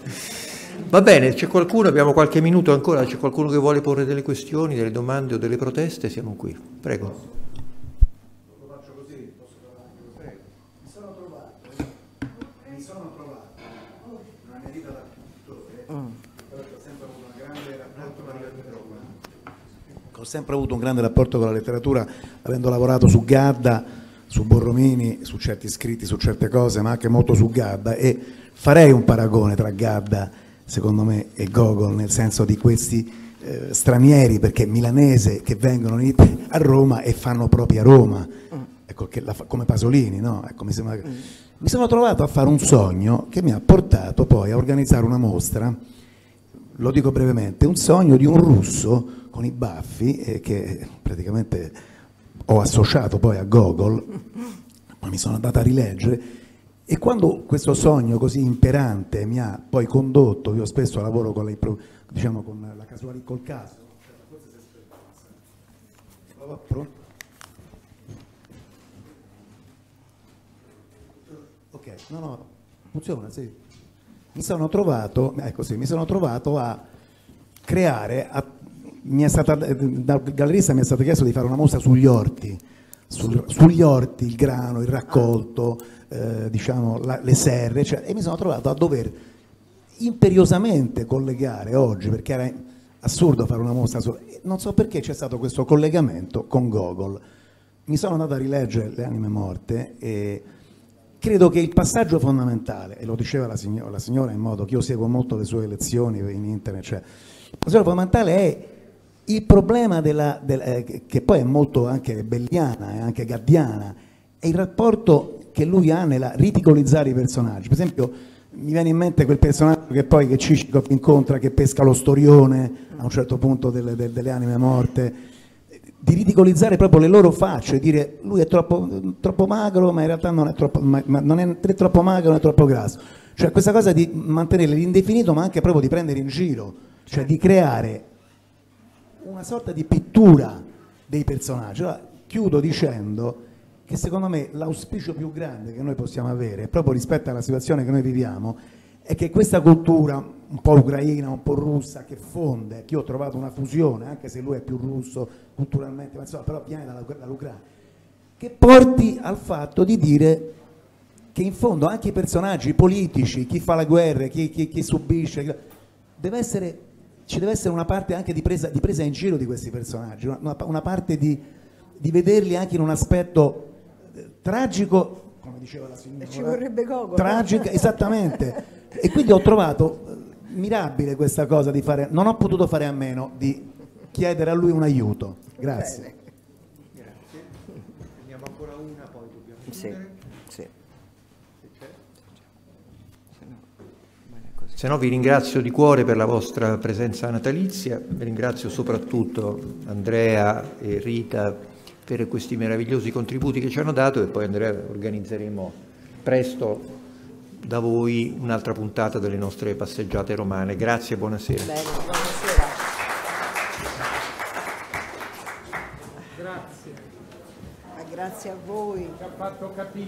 Speaker 1: Va bene, c'è qualcuno, abbiamo qualche minuto ancora, c'è qualcuno che vuole porre delle questioni, delle domande o delle proteste? Siamo qui. Prego.
Speaker 3: Ho sempre avuto un grande rapporto con la letteratura, avendo lavorato su Gadda, su Borromini, su certi scritti, su certe cose, ma anche molto su Gadda e farei un paragone tra Gadda, secondo me, e Gogol, nel senso di questi eh, stranieri, perché milanese, che vengono a Roma e fanno propria Roma, mm. ecco, la, come Pasolini, no? ecco, mi, sembra, mm. mi sono trovato a fare un sogno che mi ha portato poi a organizzare una mostra, lo dico brevemente, un sogno di un russo con i baffi eh, che praticamente ho associato poi a Gogol, poi mi sono andato a rileggere e quando questo sogno così imperante mi ha poi condotto, io spesso lavoro con le, diciamo, con la casualità, col caso, Ok, no, no, funziona, sì. Mi sono trovato, ecco sì, mi sono trovato a creare a mi è stata, eh, dal gallerista mi è stato chiesto di fare una mostra sugli orti, sul, sugli orti, il grano, il raccolto, eh, diciamo, la, le serre, cioè, e mi sono trovato a dover imperiosamente collegare oggi, perché era assurdo fare una mostra sola, non so perché c'è stato questo collegamento con Gogol. Mi sono andato a rileggere Le anime morte e credo che il passaggio fondamentale, e lo diceva la signora, la signora in modo che io seguo molto le sue lezioni in internet, cioè, il passaggio fondamentale è il problema della, della, eh, che poi è molto anche belliana e eh, anche gaddiana è il rapporto che lui ha nella ridicolizzare i personaggi. Per esempio mi viene in mente quel personaggio che poi che Cicicop incontra, che pesca lo storione a un certo punto delle, delle, delle anime morte, di ridicolizzare proprio le loro facce, dire lui è troppo, troppo magro ma in realtà non è troppo, ma, non è troppo magro, non è troppo grasso. Cioè questa cosa di mantenere l'indefinito ma anche proprio di prendere in giro, cioè di creare una sorta di pittura dei personaggi. Allora, chiudo dicendo che secondo me l'auspicio più grande che noi possiamo avere, proprio rispetto alla situazione che noi viviamo, è che questa cultura un po' ucraina, un po' russa, che fonde, che io ho trovato una fusione, anche se lui è più russo culturalmente, ma insomma, però viene dall'Ucraina, che porti al fatto di dire che in fondo anche i personaggi politici, chi fa la guerra, chi, chi, chi subisce, deve essere ci deve essere una parte anche di presa, di presa in giro di questi personaggi, una, una parte di, di, vederli anche in un aspetto eh, tragico, come diceva la signora. E Ci vorrebbe
Speaker 4: Gogo. Tragica, esattamente.
Speaker 3: E quindi ho trovato eh, mirabile questa cosa di fare, non ho potuto fare a meno di chiedere a lui un aiuto. Grazie.
Speaker 1: Bene. Grazie. Andiamo ancora una, poi dobbiamo sì.
Speaker 2: Se no vi ringrazio
Speaker 1: di cuore per la vostra presenza natalizia, vi ringrazio soprattutto Andrea e Rita per questi meravigliosi contributi che ci hanno dato e poi Andrea organizzeremo presto da voi un'altra puntata delle nostre passeggiate romane. Grazie e buonasera.
Speaker 4: Bene, buonasera.
Speaker 3: Grazie. Grazie a voi.